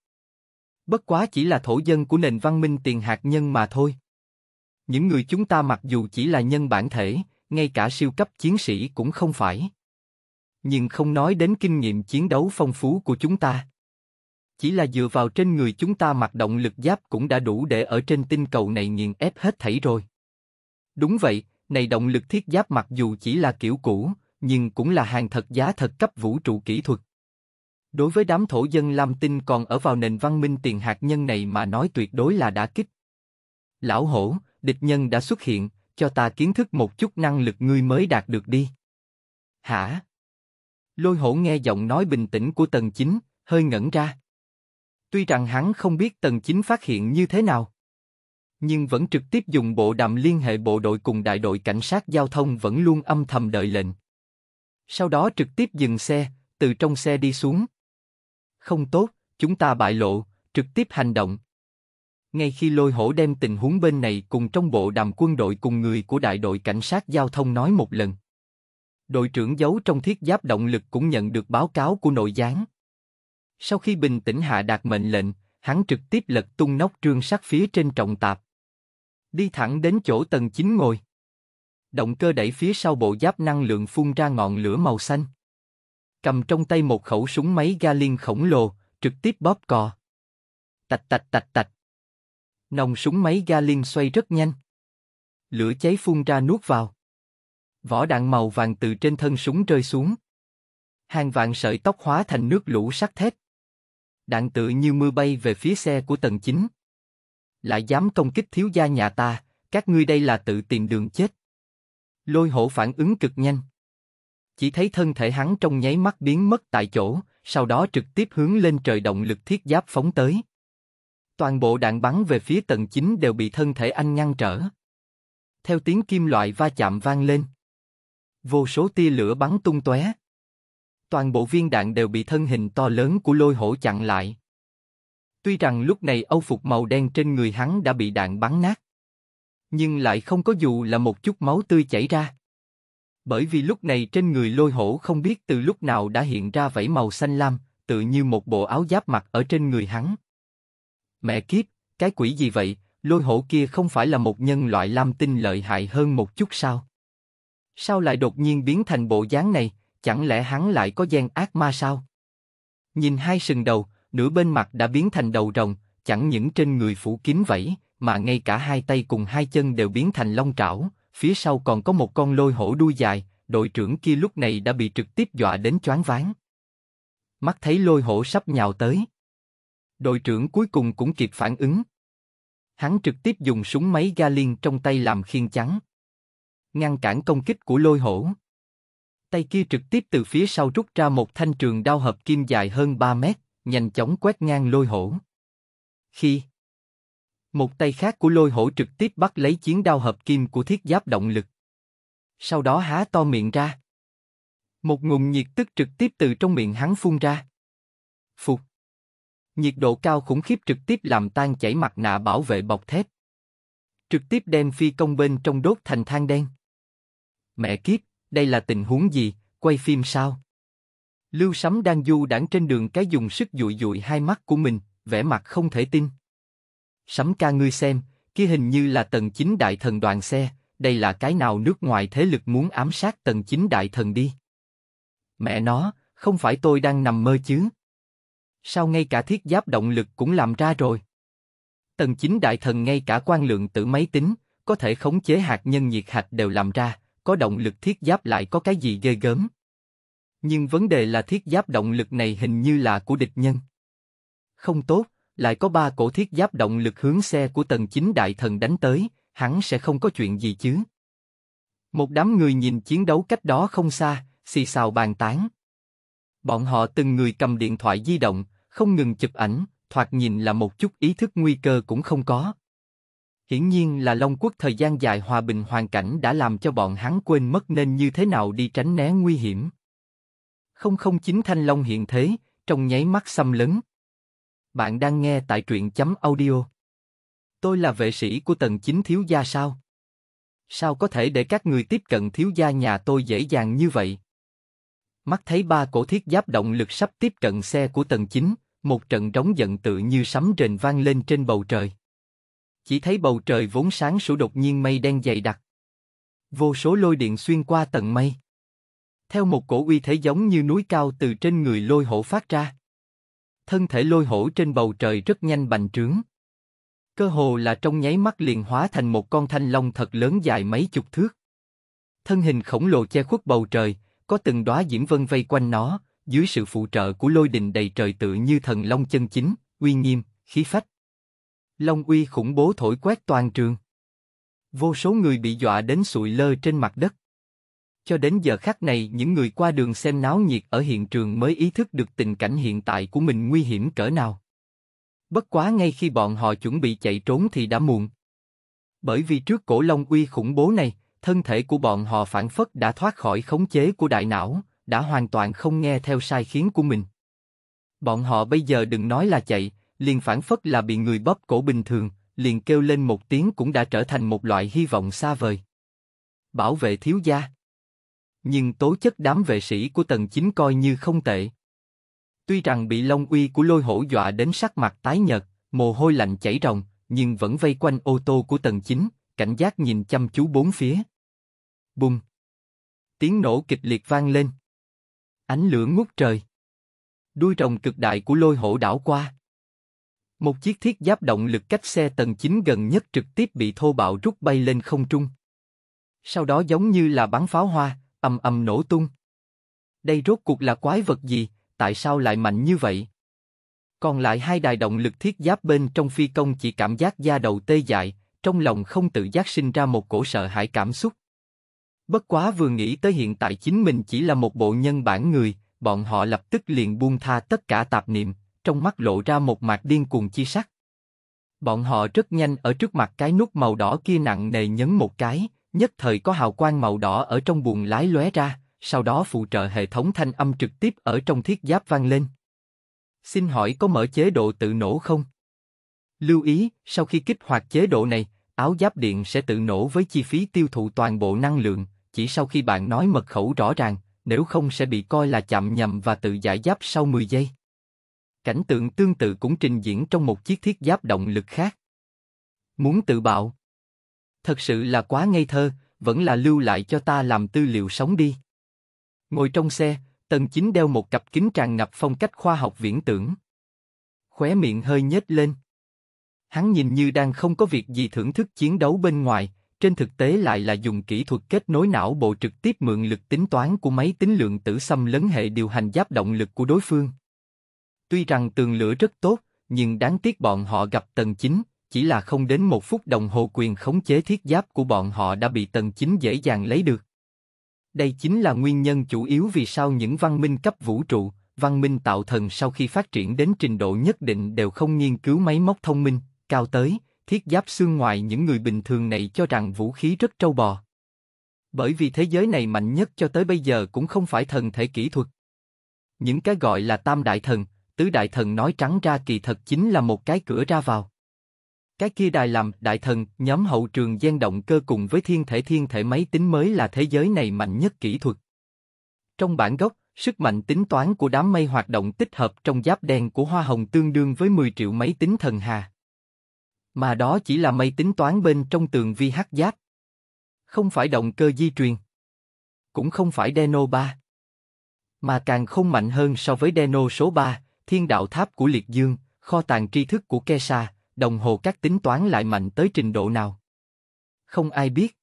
Bất quá chỉ là thổ dân của nền văn minh tiền hạt nhân mà thôi. Những người chúng ta mặc dù chỉ là nhân bản thể, ngay cả siêu cấp chiến sĩ cũng không phải nhưng không nói đến kinh nghiệm chiến đấu phong phú của chúng ta. Chỉ là dựa vào trên người chúng ta mặc động lực giáp cũng đã đủ để ở trên tinh cầu này nghiền ép hết thảy rồi. Đúng vậy, này động lực thiết giáp mặc dù chỉ là kiểu cũ, nhưng cũng là hàng thật giá thật cấp vũ trụ kỹ thuật. Đối với đám thổ dân Lam Tinh còn ở vào nền văn minh tiền hạt nhân này mà nói tuyệt đối là đã kích. Lão hổ, địch nhân đã xuất hiện, cho ta kiến thức một chút năng lực ngươi mới đạt được đi. Hả? Lôi hổ nghe giọng nói bình tĩnh của tần chính, hơi ngẩn ra. Tuy rằng hắn không biết tần chính phát hiện như thế nào, nhưng vẫn trực tiếp dùng bộ đàm liên hệ bộ đội cùng đại đội cảnh sát giao thông vẫn luôn âm thầm đợi lệnh. Sau đó trực tiếp dừng xe, từ trong xe đi xuống. Không tốt, chúng ta bại lộ, trực tiếp hành động. Ngay khi lôi hổ đem tình huống bên này cùng trong bộ đàm quân đội cùng người của đại đội cảnh sát giao thông nói một lần đội trưởng giấu trong thiết giáp động lực cũng nhận được báo cáo của nội gián. Sau khi bình tĩnh hạ đạt mệnh lệnh, hắn trực tiếp lật tung nóc trương sắt phía trên trọng tạp. Đi thẳng đến chỗ tầng 9 ngồi. Động cơ đẩy phía sau bộ giáp năng lượng phun ra ngọn lửa màu xanh. Cầm trong tay một khẩu súng máy ga liên khổng lồ, trực tiếp bóp cò. Tạch tạch tạch tạch. Nòng súng máy ga liên xoay rất nhanh. Lửa cháy phun ra nuốt vào. Vỏ đạn màu vàng từ trên thân súng rơi xuống. Hàng vạn sợi tóc hóa thành nước lũ sắc thép. Đạn tự như mưa bay về phía xe của tầng 9. Lại dám công kích thiếu gia nhà ta, các ngươi đây là tự tìm đường chết. Lôi hổ phản ứng cực nhanh. Chỉ thấy thân thể hắn trong nháy mắt biến mất tại chỗ, sau đó trực tiếp hướng lên trời động lực thiết giáp phóng tới. Toàn bộ đạn bắn về phía tầng 9 đều bị thân thể anh ngăn trở. Theo tiếng kim loại va chạm vang lên. Vô số tia lửa bắn tung tóe. Toàn bộ viên đạn đều bị thân hình to lớn của lôi hổ chặn lại. Tuy rằng lúc này âu phục màu đen trên người hắn đã bị đạn bắn nát, nhưng lại không có dù là một chút máu tươi chảy ra. Bởi vì lúc này trên người lôi hổ không biết từ lúc nào đã hiện ra vảy màu xanh lam, tự như một bộ áo giáp mặc ở trên người hắn. Mẹ kiếp, cái quỷ gì vậy, lôi hổ kia không phải là một nhân loại lam tinh lợi hại hơn một chút sao? Sao lại đột nhiên biến thành bộ dáng này, chẳng lẽ hắn lại có gian ác ma sao? Nhìn hai sừng đầu, nửa bên mặt đã biến thành đầu rồng, chẳng những trên người phủ kín vẫy, mà ngay cả hai tay cùng hai chân đều biến thành long trảo, phía sau còn có một con lôi hổ đuôi dài, đội trưởng kia lúc này đã bị trực tiếp dọa đến choáng váng. Mắt thấy lôi hổ sắp nhào tới. Đội trưởng cuối cùng cũng kịp phản ứng. Hắn trực tiếp dùng súng máy ga liên trong tay làm khiên chắn ngăn cản công kích của lôi hổ. Tay kia trực tiếp từ phía sau rút ra một thanh trường đao hợp kim dài hơn 3 mét, nhanh chóng quét ngang lôi hổ. Khi một tay khác của lôi hổ trực tiếp bắt lấy chiến đao hợp kim của thiết giáp động lực. Sau đó há to miệng ra. Một nguồn nhiệt tức trực tiếp từ trong miệng hắn phun ra. Phục. Nhiệt độ cao khủng khiếp trực tiếp làm tan chảy mặt nạ bảo vệ bọc thép. Trực tiếp đem phi công bên trong đốt thành than đen. Mẹ kiếp, đây là tình huống gì, quay phim sao? Lưu Sấm đang du đảng trên đường cái dùng sức dụi dụi hai mắt của mình, vẻ mặt không thể tin. Sấm ca ngươi xem, kia hình như là tầng 9 đại thần đoàn xe, đây là cái nào nước ngoài thế lực muốn ám sát tầng 9 đại thần đi. Mẹ nó, không phải tôi đang nằm mơ chứ. Sao ngay cả thiết giáp động lực cũng làm ra rồi? Tầng 9 đại thần ngay cả quan lượng tử máy tính, có thể khống chế hạt nhân nhiệt hạch đều làm ra, có động lực thiết giáp lại có cái gì ghê gớm. Nhưng vấn đề là thiết giáp động lực này hình như là của địch nhân. Không tốt, lại có ba cổ thiết giáp động lực hướng xe của tầng chính đại thần đánh tới, hắn sẽ không có chuyện gì chứ. Một đám người nhìn chiến đấu cách đó không xa, xì xào bàn tán. Bọn họ từng người cầm điện thoại di động, không ngừng chụp ảnh, thoạt nhìn là một chút ý thức nguy cơ cũng không có. Hiển nhiên là Long Quốc thời gian dài hòa bình hoàn cảnh đã làm cho bọn hắn quên mất nên như thế nào đi tránh né nguy hiểm. Không không chính Thanh Long hiện thế, trong nháy mắt xâm lấn. Bạn đang nghe tại truyện chấm audio. Tôi là vệ sĩ của tầng chính thiếu gia sao? Sao có thể để các người tiếp cận thiếu gia nhà tôi dễ dàng như vậy? Mắt thấy ba cổ thiết giáp động lực sắp tiếp cận xe của tầng chính, một trận trống giận tự như sấm rền vang lên trên bầu trời chỉ thấy bầu trời vốn sáng sủa đột nhiên mây đen dày đặc. Vô số lôi điện xuyên qua tận mây. Theo một cổ uy thế giống như núi cao từ trên người lôi hổ phát ra. Thân thể lôi hổ trên bầu trời rất nhanh bành trướng. Cơ hồ là trong nháy mắt liền hóa thành một con thanh long thật lớn dài mấy chục thước. Thân hình khổng lồ che khuất bầu trời, có từng đóa diễm vân vây quanh nó, dưới sự phụ trợ của lôi đình đầy trời tự như thần long chân chính, uy nghiêm, khí phách. Long uy khủng bố thổi quét toàn trường. Vô số người bị dọa đến sụi lơ trên mặt đất. Cho đến giờ khắc này những người qua đường xem náo nhiệt ở hiện trường mới ý thức được tình cảnh hiện tại của mình nguy hiểm cỡ nào. Bất quá ngay khi bọn họ chuẩn bị chạy trốn thì đã muộn. Bởi vì trước cổ long uy khủng bố này, thân thể của bọn họ phản phất đã thoát khỏi khống chế của đại não, đã hoàn toàn không nghe theo sai khiến của mình. Bọn họ bây giờ đừng nói là chạy, liền phản phất là bị người bóp cổ bình thường, liền kêu lên một tiếng cũng đã trở thành một loại hy vọng xa vời. Bảo vệ thiếu gia. Nhưng tố chất đám vệ sĩ của tần chính coi như không tệ. Tuy rằng bị long uy của lôi hổ dọa đến sắc mặt tái nhợt, mồ hôi lạnh chảy ròng, nhưng vẫn vây quanh ô tô của tần chính, cảnh giác nhìn chăm chú bốn phía. Bùng! Tiếng nổ kịch liệt vang lên. Ánh lửa ngút trời. Đuôi rồng cực đại của lôi hổ đảo qua. Một chiếc thiết giáp động lực cách xe tầng 9 gần nhất trực tiếp bị thô bạo rút bay lên không trung. Sau đó giống như là bắn pháo hoa, ầm ầm nổ tung. Đây rốt cuộc là quái vật gì, tại sao lại mạnh như vậy? Còn lại hai đài động lực thiết giáp bên trong phi công chỉ cảm giác da đầu tê dại, trong lòng không tự giác sinh ra một cổ sợ hãi cảm xúc. Bất quá vừa nghĩ tới hiện tại chính mình chỉ là một bộ nhân bản người, bọn họ lập tức liền buông tha tất cả tạp niệm, trong mắt lộ ra một mạc điên cuồng chi sắc. Bọn họ rất nhanh ở trước mặt cái nút màu đỏ kia nặng nề nhấn một cái, nhất thời có hào quang màu đỏ ở trong buồng lái lóe ra, sau đó phụ trợ hệ thống thanh âm trực tiếp ở trong thiết giáp vang lên. Xin hỏi có mở chế độ tự nổ không? Lưu ý, sau khi kích hoạt chế độ này, áo giáp điện sẽ tự nổ với chi phí tiêu thụ toàn bộ năng lượng, chỉ sau khi bạn nói mật khẩu rõ ràng, nếu không sẽ bị coi là chạm nhầm và tự giải giáp sau 10 giây. Cảnh tượng tương tự cũng trình diễn trong một chiếc thiết giáp động lực khác. Muốn tự bạo? Thật sự là quá ngây thơ, vẫn là lưu lại cho ta làm tư liệu sống đi. Ngồi trong xe, Tần Chính đeo một cặp kính tràn ngập phong cách khoa học viễn tưởng. Khóe miệng hơi nhếch lên. Hắn nhìn như đang không có việc gì thưởng thức chiến đấu bên ngoài, trên thực tế lại là dùng kỹ thuật kết nối não bộ trực tiếp mượn lực tính toán của máy tính lượng tử xâm lấn hệ điều hành giáp động lực của đối phương. Tuy rằng tường lửa rất tốt, nhưng đáng tiếc bọn họ gặp tần chính, chỉ là không đến một phút đồng hồ quyền khống chế thiết giáp của bọn họ đã bị tần chính dễ dàng lấy được. Đây chính là nguyên nhân chủ yếu vì sao những văn minh cấp vũ trụ, văn minh tạo thần sau khi phát triển đến trình độ nhất định đều không nghiên cứu máy móc thông minh, cao tới, thiết giáp xương ngoài những người bình thường này cho rằng vũ khí rất trâu bò. Bởi vì thế giới này mạnh nhất cho tới bây giờ cũng không phải thần thể kỹ thuật. Những cái gọi là tam đại thần, tứ đại thần nói trắng ra kỳ thật chính là một cái cửa ra vào. Cái kia đài làm đại thần, nhóm hậu trường gian động cơ cùng với thiên thể thiên thể máy tính mới là thế giới này mạnh nhất kỹ thuật. Trong bản gốc, sức mạnh tính toán của đám mây hoạt động tích hợp trong giáp đen của hoa hồng tương đương với 10 triệu máy tính thần hà. Mà đó chỉ là mây tính toán bên trong tường vi hắc giáp. Không phải động cơ di truyền. Cũng không phải Deno 3. Mà càng không mạnh hơn so với Deno số 3, thiên đạo tháp của Liệt Dương, kho tàng tri thức của ke sa, đồng hồ các tính toán lại mạnh tới trình độ nào. Không ai biết.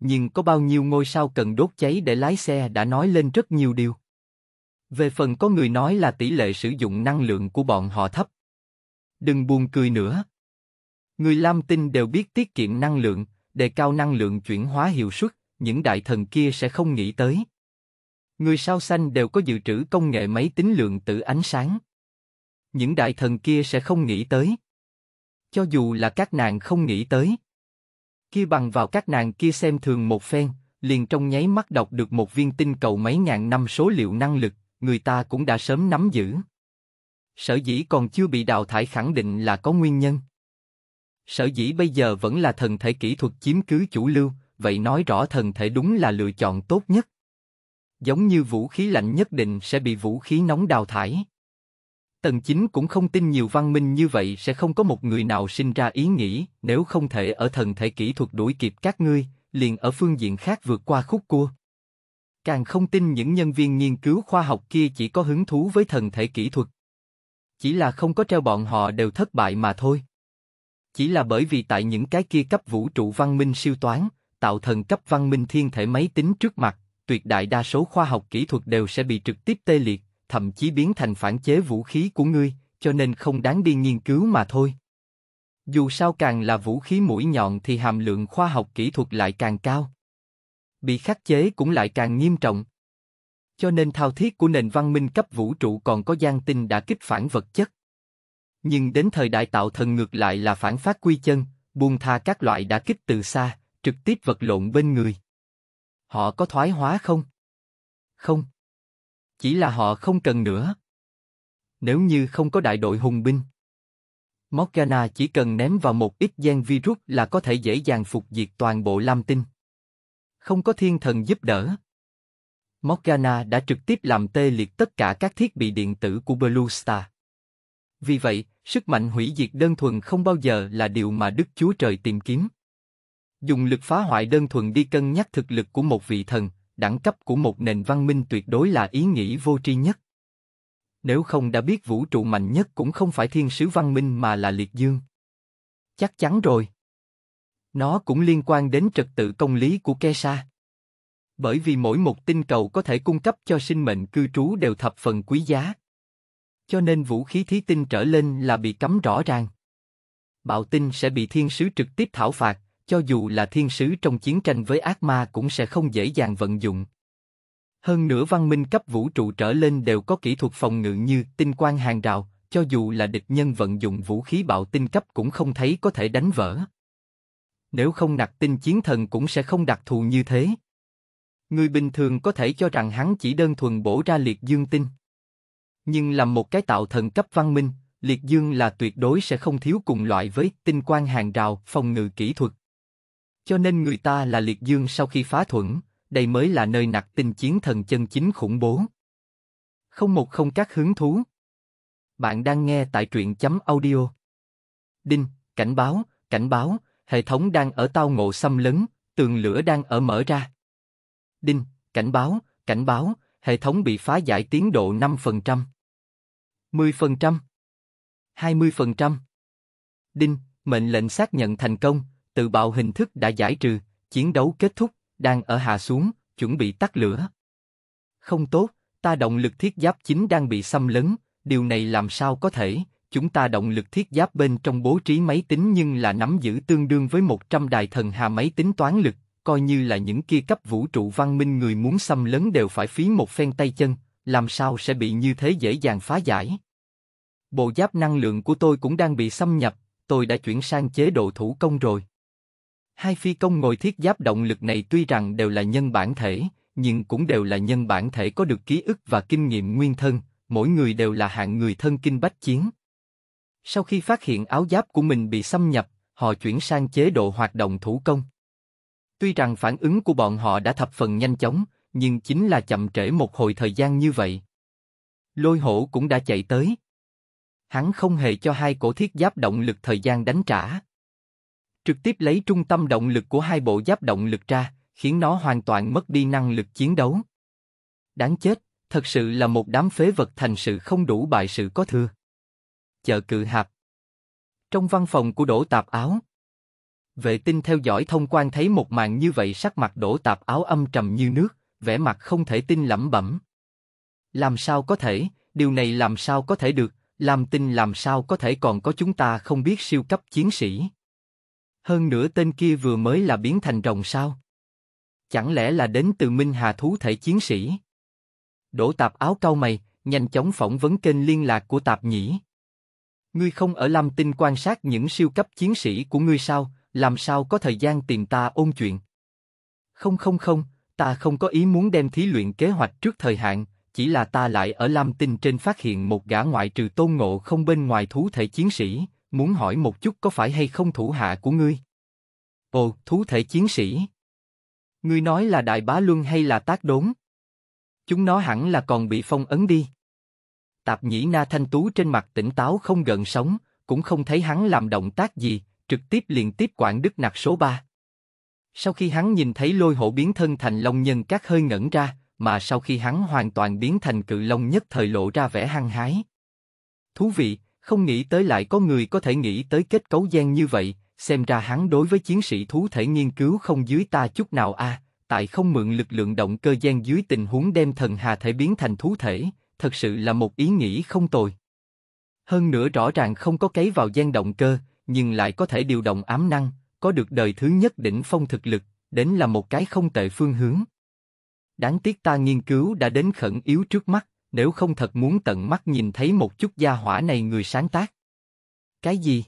Nhưng có bao nhiêu ngôi sao cần đốt cháy để lái xe đã nói lên rất nhiều điều. Về phần có người nói là tỷ lệ sử dụng năng lượng của bọn họ thấp. Đừng buồn cười nữa. Người Lam Tinh đều biết tiết kiệm năng lượng, đề cao năng lượng chuyển hóa hiệu suất, những đại thần kia sẽ không nghĩ tới người sao xanh đều có dự trữ công nghệ máy tính lượng tử ánh sáng. Những đại thần kia sẽ không nghĩ tới. Cho dù là các nàng không nghĩ tới. Khi bằng vào các nàng kia xem thường một phen, liền trong nháy mắt đọc được một viên tinh cầu mấy ngàn năm số liệu năng lực, người ta cũng đã sớm nắm giữ. Sở dĩ còn chưa bị đào thải khẳng định là có nguyên nhân. Sở dĩ bây giờ vẫn là thần thể kỹ thuật chiếm cứ chủ lưu, vậy nói rõ thần thể đúng là lựa chọn tốt nhất giống như vũ khí lạnh nhất định sẽ bị vũ khí nóng đào thải. Tần chính cũng không tin nhiều văn minh như vậy sẽ không có một người nào sinh ra ý nghĩ nếu không thể ở thần thể kỹ thuật đuổi kịp các ngươi, liền ở phương diện khác vượt qua khúc cua. Càng không tin những nhân viên nghiên cứu khoa học kia chỉ có hứng thú với thần thể kỹ thuật. Chỉ là không có treo bọn họ đều thất bại mà thôi. Chỉ là bởi vì tại những cái kia cấp vũ trụ văn minh siêu toán, tạo thần cấp văn minh thiên thể máy tính trước mặt, tuyệt đại đa số khoa học kỹ thuật đều sẽ bị trực tiếp tê liệt, thậm chí biến thành phản chế vũ khí của ngươi, cho nên không đáng đi nghiên cứu mà thôi. Dù sao càng là vũ khí mũi nhọn thì hàm lượng khoa học kỹ thuật lại càng cao. Bị khắc chế cũng lại càng nghiêm trọng. Cho nên thao thiết của nền văn minh cấp vũ trụ còn có gian tinh đã kích phản vật chất. Nhưng đến thời đại tạo thần ngược lại là phản phát quy chân, buông tha các loại đã kích từ xa, trực tiếp vật lộn bên người. Họ có thoái hóa không? Không. Chỉ là họ không cần nữa. Nếu như không có đại đội hùng binh, Morgana chỉ cần ném vào một ít gen virus là có thể dễ dàng phục diệt toàn bộ Lam Tinh. Không có thiên thần giúp đỡ. Morgana đã trực tiếp làm tê liệt tất cả các thiết bị điện tử của Blue Star. Vì vậy, sức mạnh hủy diệt đơn thuần không bao giờ là điều mà Đức Chúa Trời tìm kiếm. Dùng lực phá hoại đơn thuần đi cân nhắc thực lực của một vị thần, đẳng cấp của một nền văn minh tuyệt đối là ý nghĩ vô tri nhất. Nếu không đã biết vũ trụ mạnh nhất cũng không phải thiên sứ văn minh mà là liệt dương. Chắc chắn rồi. Nó cũng liên quan đến trật tự công lý của Kesa. Bởi vì mỗi một tinh cầu có thể cung cấp cho sinh mệnh cư trú đều thập phần quý giá. Cho nên vũ khí thí tinh trở lên là bị cấm rõ ràng. Bạo tinh sẽ bị thiên sứ trực tiếp thảo phạt, cho dù là thiên sứ trong chiến tranh với ác ma cũng sẽ không dễ dàng vận dụng. Hơn nữa văn minh cấp vũ trụ trở lên đều có kỹ thuật phòng ngự như tinh quang hàng rào, cho dù là địch nhân vận dụng vũ khí bạo tinh cấp cũng không thấy có thể đánh vỡ. Nếu không nặc tinh chiến thần cũng sẽ không đặc thù như thế. Người bình thường có thể cho rằng hắn chỉ đơn thuần bổ ra liệt dương tinh. Nhưng làm một cái tạo thần cấp văn minh, liệt dương là tuyệt đối sẽ không thiếu cùng loại với tinh quang hàng rào phòng ngự kỹ thuật, cho nên người ta là liệt dương sau khi phá thuẫn, đây mới là nơi nặc tinh chiến thần chân chính khủng bố. Không một không các hứng thú. Bạn đang nghe tại truyện chấm audio. Đinh, cảnh báo, cảnh báo, hệ thống đang ở tao ngộ xâm lấn, tường lửa đang ở mở ra. Đinh, cảnh báo, cảnh báo, hệ thống bị phá giải tiến độ 5%. 10%. 20%. Đinh, mệnh lệnh xác nhận thành công, từ bạo hình thức đã giải trừ, chiến đấu kết thúc, đang ở hạ xuống, chuẩn bị tắt lửa. Không tốt, ta động lực thiết giáp chính đang bị xâm lấn, điều này làm sao có thể, chúng ta động lực thiết giáp bên trong bố trí máy tính nhưng là nắm giữ tương đương với 100 đài thần hà máy tính toán lực, coi như là những kia cấp vũ trụ văn minh người muốn xâm lấn đều phải phí một phen tay chân, làm sao sẽ bị như thế dễ dàng phá giải. Bộ giáp năng lượng của tôi cũng đang bị xâm nhập, tôi đã chuyển sang chế độ thủ công rồi. Hai phi công ngồi thiết giáp động lực này tuy rằng đều là nhân bản thể, nhưng cũng đều là nhân bản thể có được ký ức và kinh nghiệm nguyên thân, mỗi người đều là hạng người thân kinh bách chiến. Sau khi phát hiện áo giáp của mình bị xâm nhập, họ chuyển sang chế độ hoạt động thủ công. Tuy rằng phản ứng của bọn họ đã thập phần nhanh chóng, nhưng chính là chậm trễ một hồi thời gian như vậy. Lôi hổ cũng đã chạy tới. Hắn không hề cho hai cổ thiết giáp động lực thời gian đánh trả trực tiếp lấy trung tâm động lực của hai bộ giáp động lực ra, khiến nó hoàn toàn mất đi năng lực chiến đấu. Đáng chết, thật sự là một đám phế vật thành sự không đủ bại sự có thừa. Chợ cự hạp. Trong văn phòng của Đỗ Tạp Áo. Vệ tinh theo dõi thông quan thấy một màn như vậy sắc mặt Đỗ Tạp Áo âm trầm như nước, vẻ mặt không thể tin lẩm bẩm. Làm sao có thể, điều này làm sao có thể được, làm tin làm sao có thể còn có chúng ta không biết siêu cấp chiến sĩ. Hơn nữa tên kia vừa mới là biến thành rồng sao? Chẳng lẽ là đến từ Minh Hà thú thể chiến sĩ? Đỗ Tạp áo cau mày, nhanh chóng phỏng vấn kênh liên lạc của Tạp Nhĩ. Ngươi không ở Lam Tinh quan sát những siêu cấp chiến sĩ của ngươi sao? Làm sao có thời gian tìm ta ôn chuyện? Không không không, ta không có ý muốn đem thí luyện kế hoạch trước thời hạn, chỉ là ta lại ở Lam Tinh trên phát hiện một gã ngoại trừ tôn ngộ không bên ngoài thú thể chiến sĩ, muốn hỏi một chút có phải hay không thủ hạ của ngươi? Ồ, thú thể chiến sĩ. Ngươi nói là đại bá luân hay là tác đốn? Chúng nó hẳn là còn bị phong ấn đi. Tạp nhĩ na thanh tú trên mặt tỉnh táo không gần sống, cũng không thấy hắn làm động tác gì, trực tiếp liền tiếp quản đức nặc số 3. Sau khi hắn nhìn thấy lôi hổ biến thân thành long nhân các hơi ngẩn ra, mà sau khi hắn hoàn toàn biến thành cự long nhất thời lộ ra vẻ hăng hái. Thú vị, không nghĩ tới lại có người có thể nghĩ tới kết cấu gen như vậy, xem ra hắn đối với chiến sĩ thú thể nghiên cứu không dưới ta chút nào a. À, tại không mượn lực lượng động cơ gen dưới tình huống đem thần hà thể biến thành thú thể, thật sự là một ý nghĩ không tồi. Hơn nữa rõ ràng không có cấy vào gen động cơ, nhưng lại có thể điều động ám năng, có được đời thứ nhất đỉnh phong thực lực, đến là một cái không tệ phương hướng. Đáng tiếc ta nghiên cứu đã đến khẩn yếu trước mắt, nếu không thật muốn tận mắt nhìn thấy một chút gia hỏa này người sáng tác. Cái gì?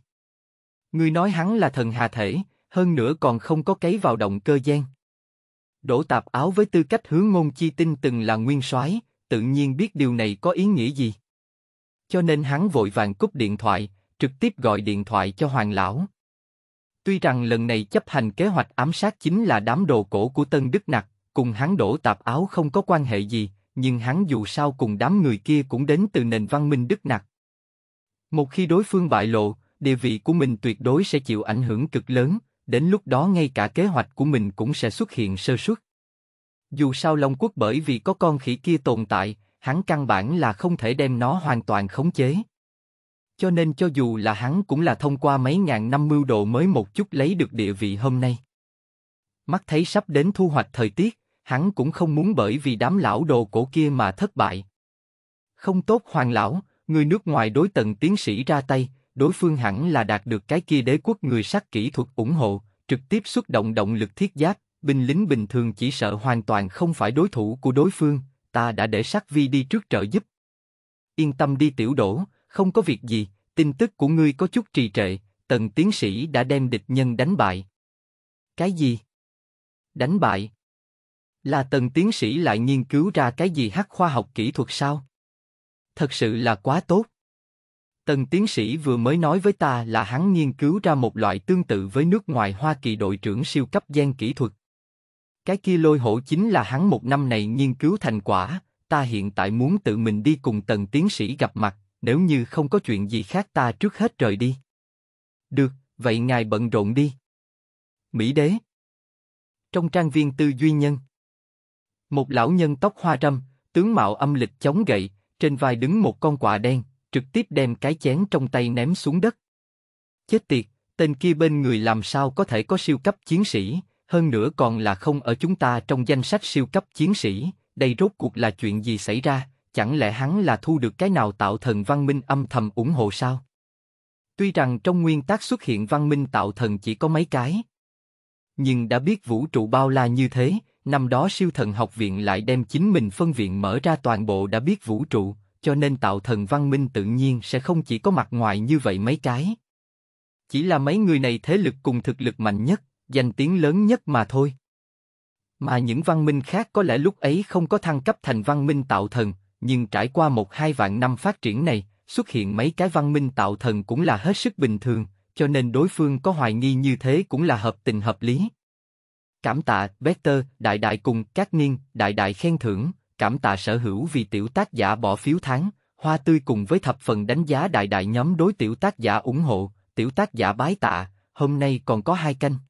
người nói hắn là thần hà thể, hơn nữa còn không có cấy vào động cơ gen. Đỗ tạp áo với tư cách hướng ngôn chi tinh từng là nguyên soái, tự nhiên biết điều này có ý nghĩa gì. Cho nên hắn vội vàng cúp điện thoại, trực tiếp gọi điện thoại cho hoàng lão. Tuy rằng lần này chấp hành kế hoạch ám sát chính là đám đồ cổ của Tân Đức Nặc, cùng hắn đổ tạp áo không có quan hệ gì, nhưng hắn dù sao cùng đám người kia cũng đến từ nền văn minh đức nặc. Một khi đối phương bại lộ, địa vị của mình tuyệt đối sẽ chịu ảnh hưởng cực lớn, đến lúc đó ngay cả kế hoạch của mình cũng sẽ xuất hiện sơ suất. Dù sao Long Quốc bởi vì có con khỉ kia tồn tại, hắn căn bản là không thể đem nó hoàn toàn khống chế. Cho nên cho dù là hắn cũng là thông qua mấy ngàn năm mưu đồ mới một chút lấy được địa vị hôm nay. Mắt thấy sắp đến thu hoạch thời tiết, hắn cũng không muốn bởi vì đám lão đồ cổ kia mà thất bại. Không tốt hoàng lão, người nước ngoài đối tần tiến sĩ ra tay, đối phương hẳn là đạt được cái kia đế quốc người sát kỹ thuật ủng hộ, trực tiếp xuất động động lực thiết giáp, binh lính bình thường chỉ sợ hoàn toàn không phải đối thủ của đối phương, ta đã để sát vi đi trước trợ giúp. Yên tâm đi tiểu đổ, không có việc gì, tin tức của ngươi có chút trì trệ, tần tiến sĩ đã đem địch nhân đánh bại. Cái gì? Đánh bại? Là tần tiến sĩ lại nghiên cứu ra cái gì hắc khoa học kỹ thuật sao? Thật sự là quá tốt. Tần tiến sĩ vừa mới nói với ta là hắn nghiên cứu ra một loại tương tự với nước ngoài Hoa Kỳ đội trưởng siêu cấp gen kỹ thuật. Cái kia lôi hổ chính là hắn một năm này nghiên cứu thành quả, ta hiện tại muốn tự mình đi cùng tần tiến sĩ gặp mặt, nếu như không có chuyện gì khác ta trước hết rời đi. Được, vậy ngài bận rộn đi. Mỹ đế Trong trang viên tư duy nhân một lão nhân tóc hoa râm, tướng mạo âm lịch chống gậy, trên vai đứng một con quạ đen, trực tiếp đem cái chén trong tay ném xuống đất. Chết tiệt, tên kia bên người làm sao có thể có siêu cấp chiến sĩ, hơn nữa còn là không ở chúng ta trong danh sách siêu cấp chiến sĩ, đây rốt cuộc là chuyện gì xảy ra, chẳng lẽ hắn là thu được cái nào tạo thần văn minh âm thầm ủng hộ sao? Tuy rằng trong nguyên tác xuất hiện văn minh tạo thần chỉ có mấy cái, nhưng đã biết vũ trụ bao la như thế, năm đó siêu thần học viện lại đem chính mình phân viện mở ra toàn bộ đã biết vũ trụ, cho nên tạo thần văn minh tự nhiên sẽ không chỉ có mặt ngoài như vậy mấy cái. Chỉ là mấy người này thế lực cùng thực lực mạnh nhất, danh tiếng lớn nhất mà thôi. Mà những văn minh khác có lẽ lúc ấy không có thăng cấp thành văn minh tạo thần, nhưng trải qua một hai vạn năm phát triển này, xuất hiện mấy cái văn minh tạo thần cũng là hết sức bình thường, cho nên đối phương có hoài nghi như thế cũng là hợp tình hợp lý. Cảm tạ Vector, đại đại cùng các niên, đại đại khen thưởng, cảm tạ sở hữu vì tiểu tác giả bỏ phiếu tháng, hoa tươi cùng với thập phần đánh giá đại đại nhóm đối tiểu tác giả ủng hộ, tiểu tác giả bái tạ, hôm nay còn có hai canh.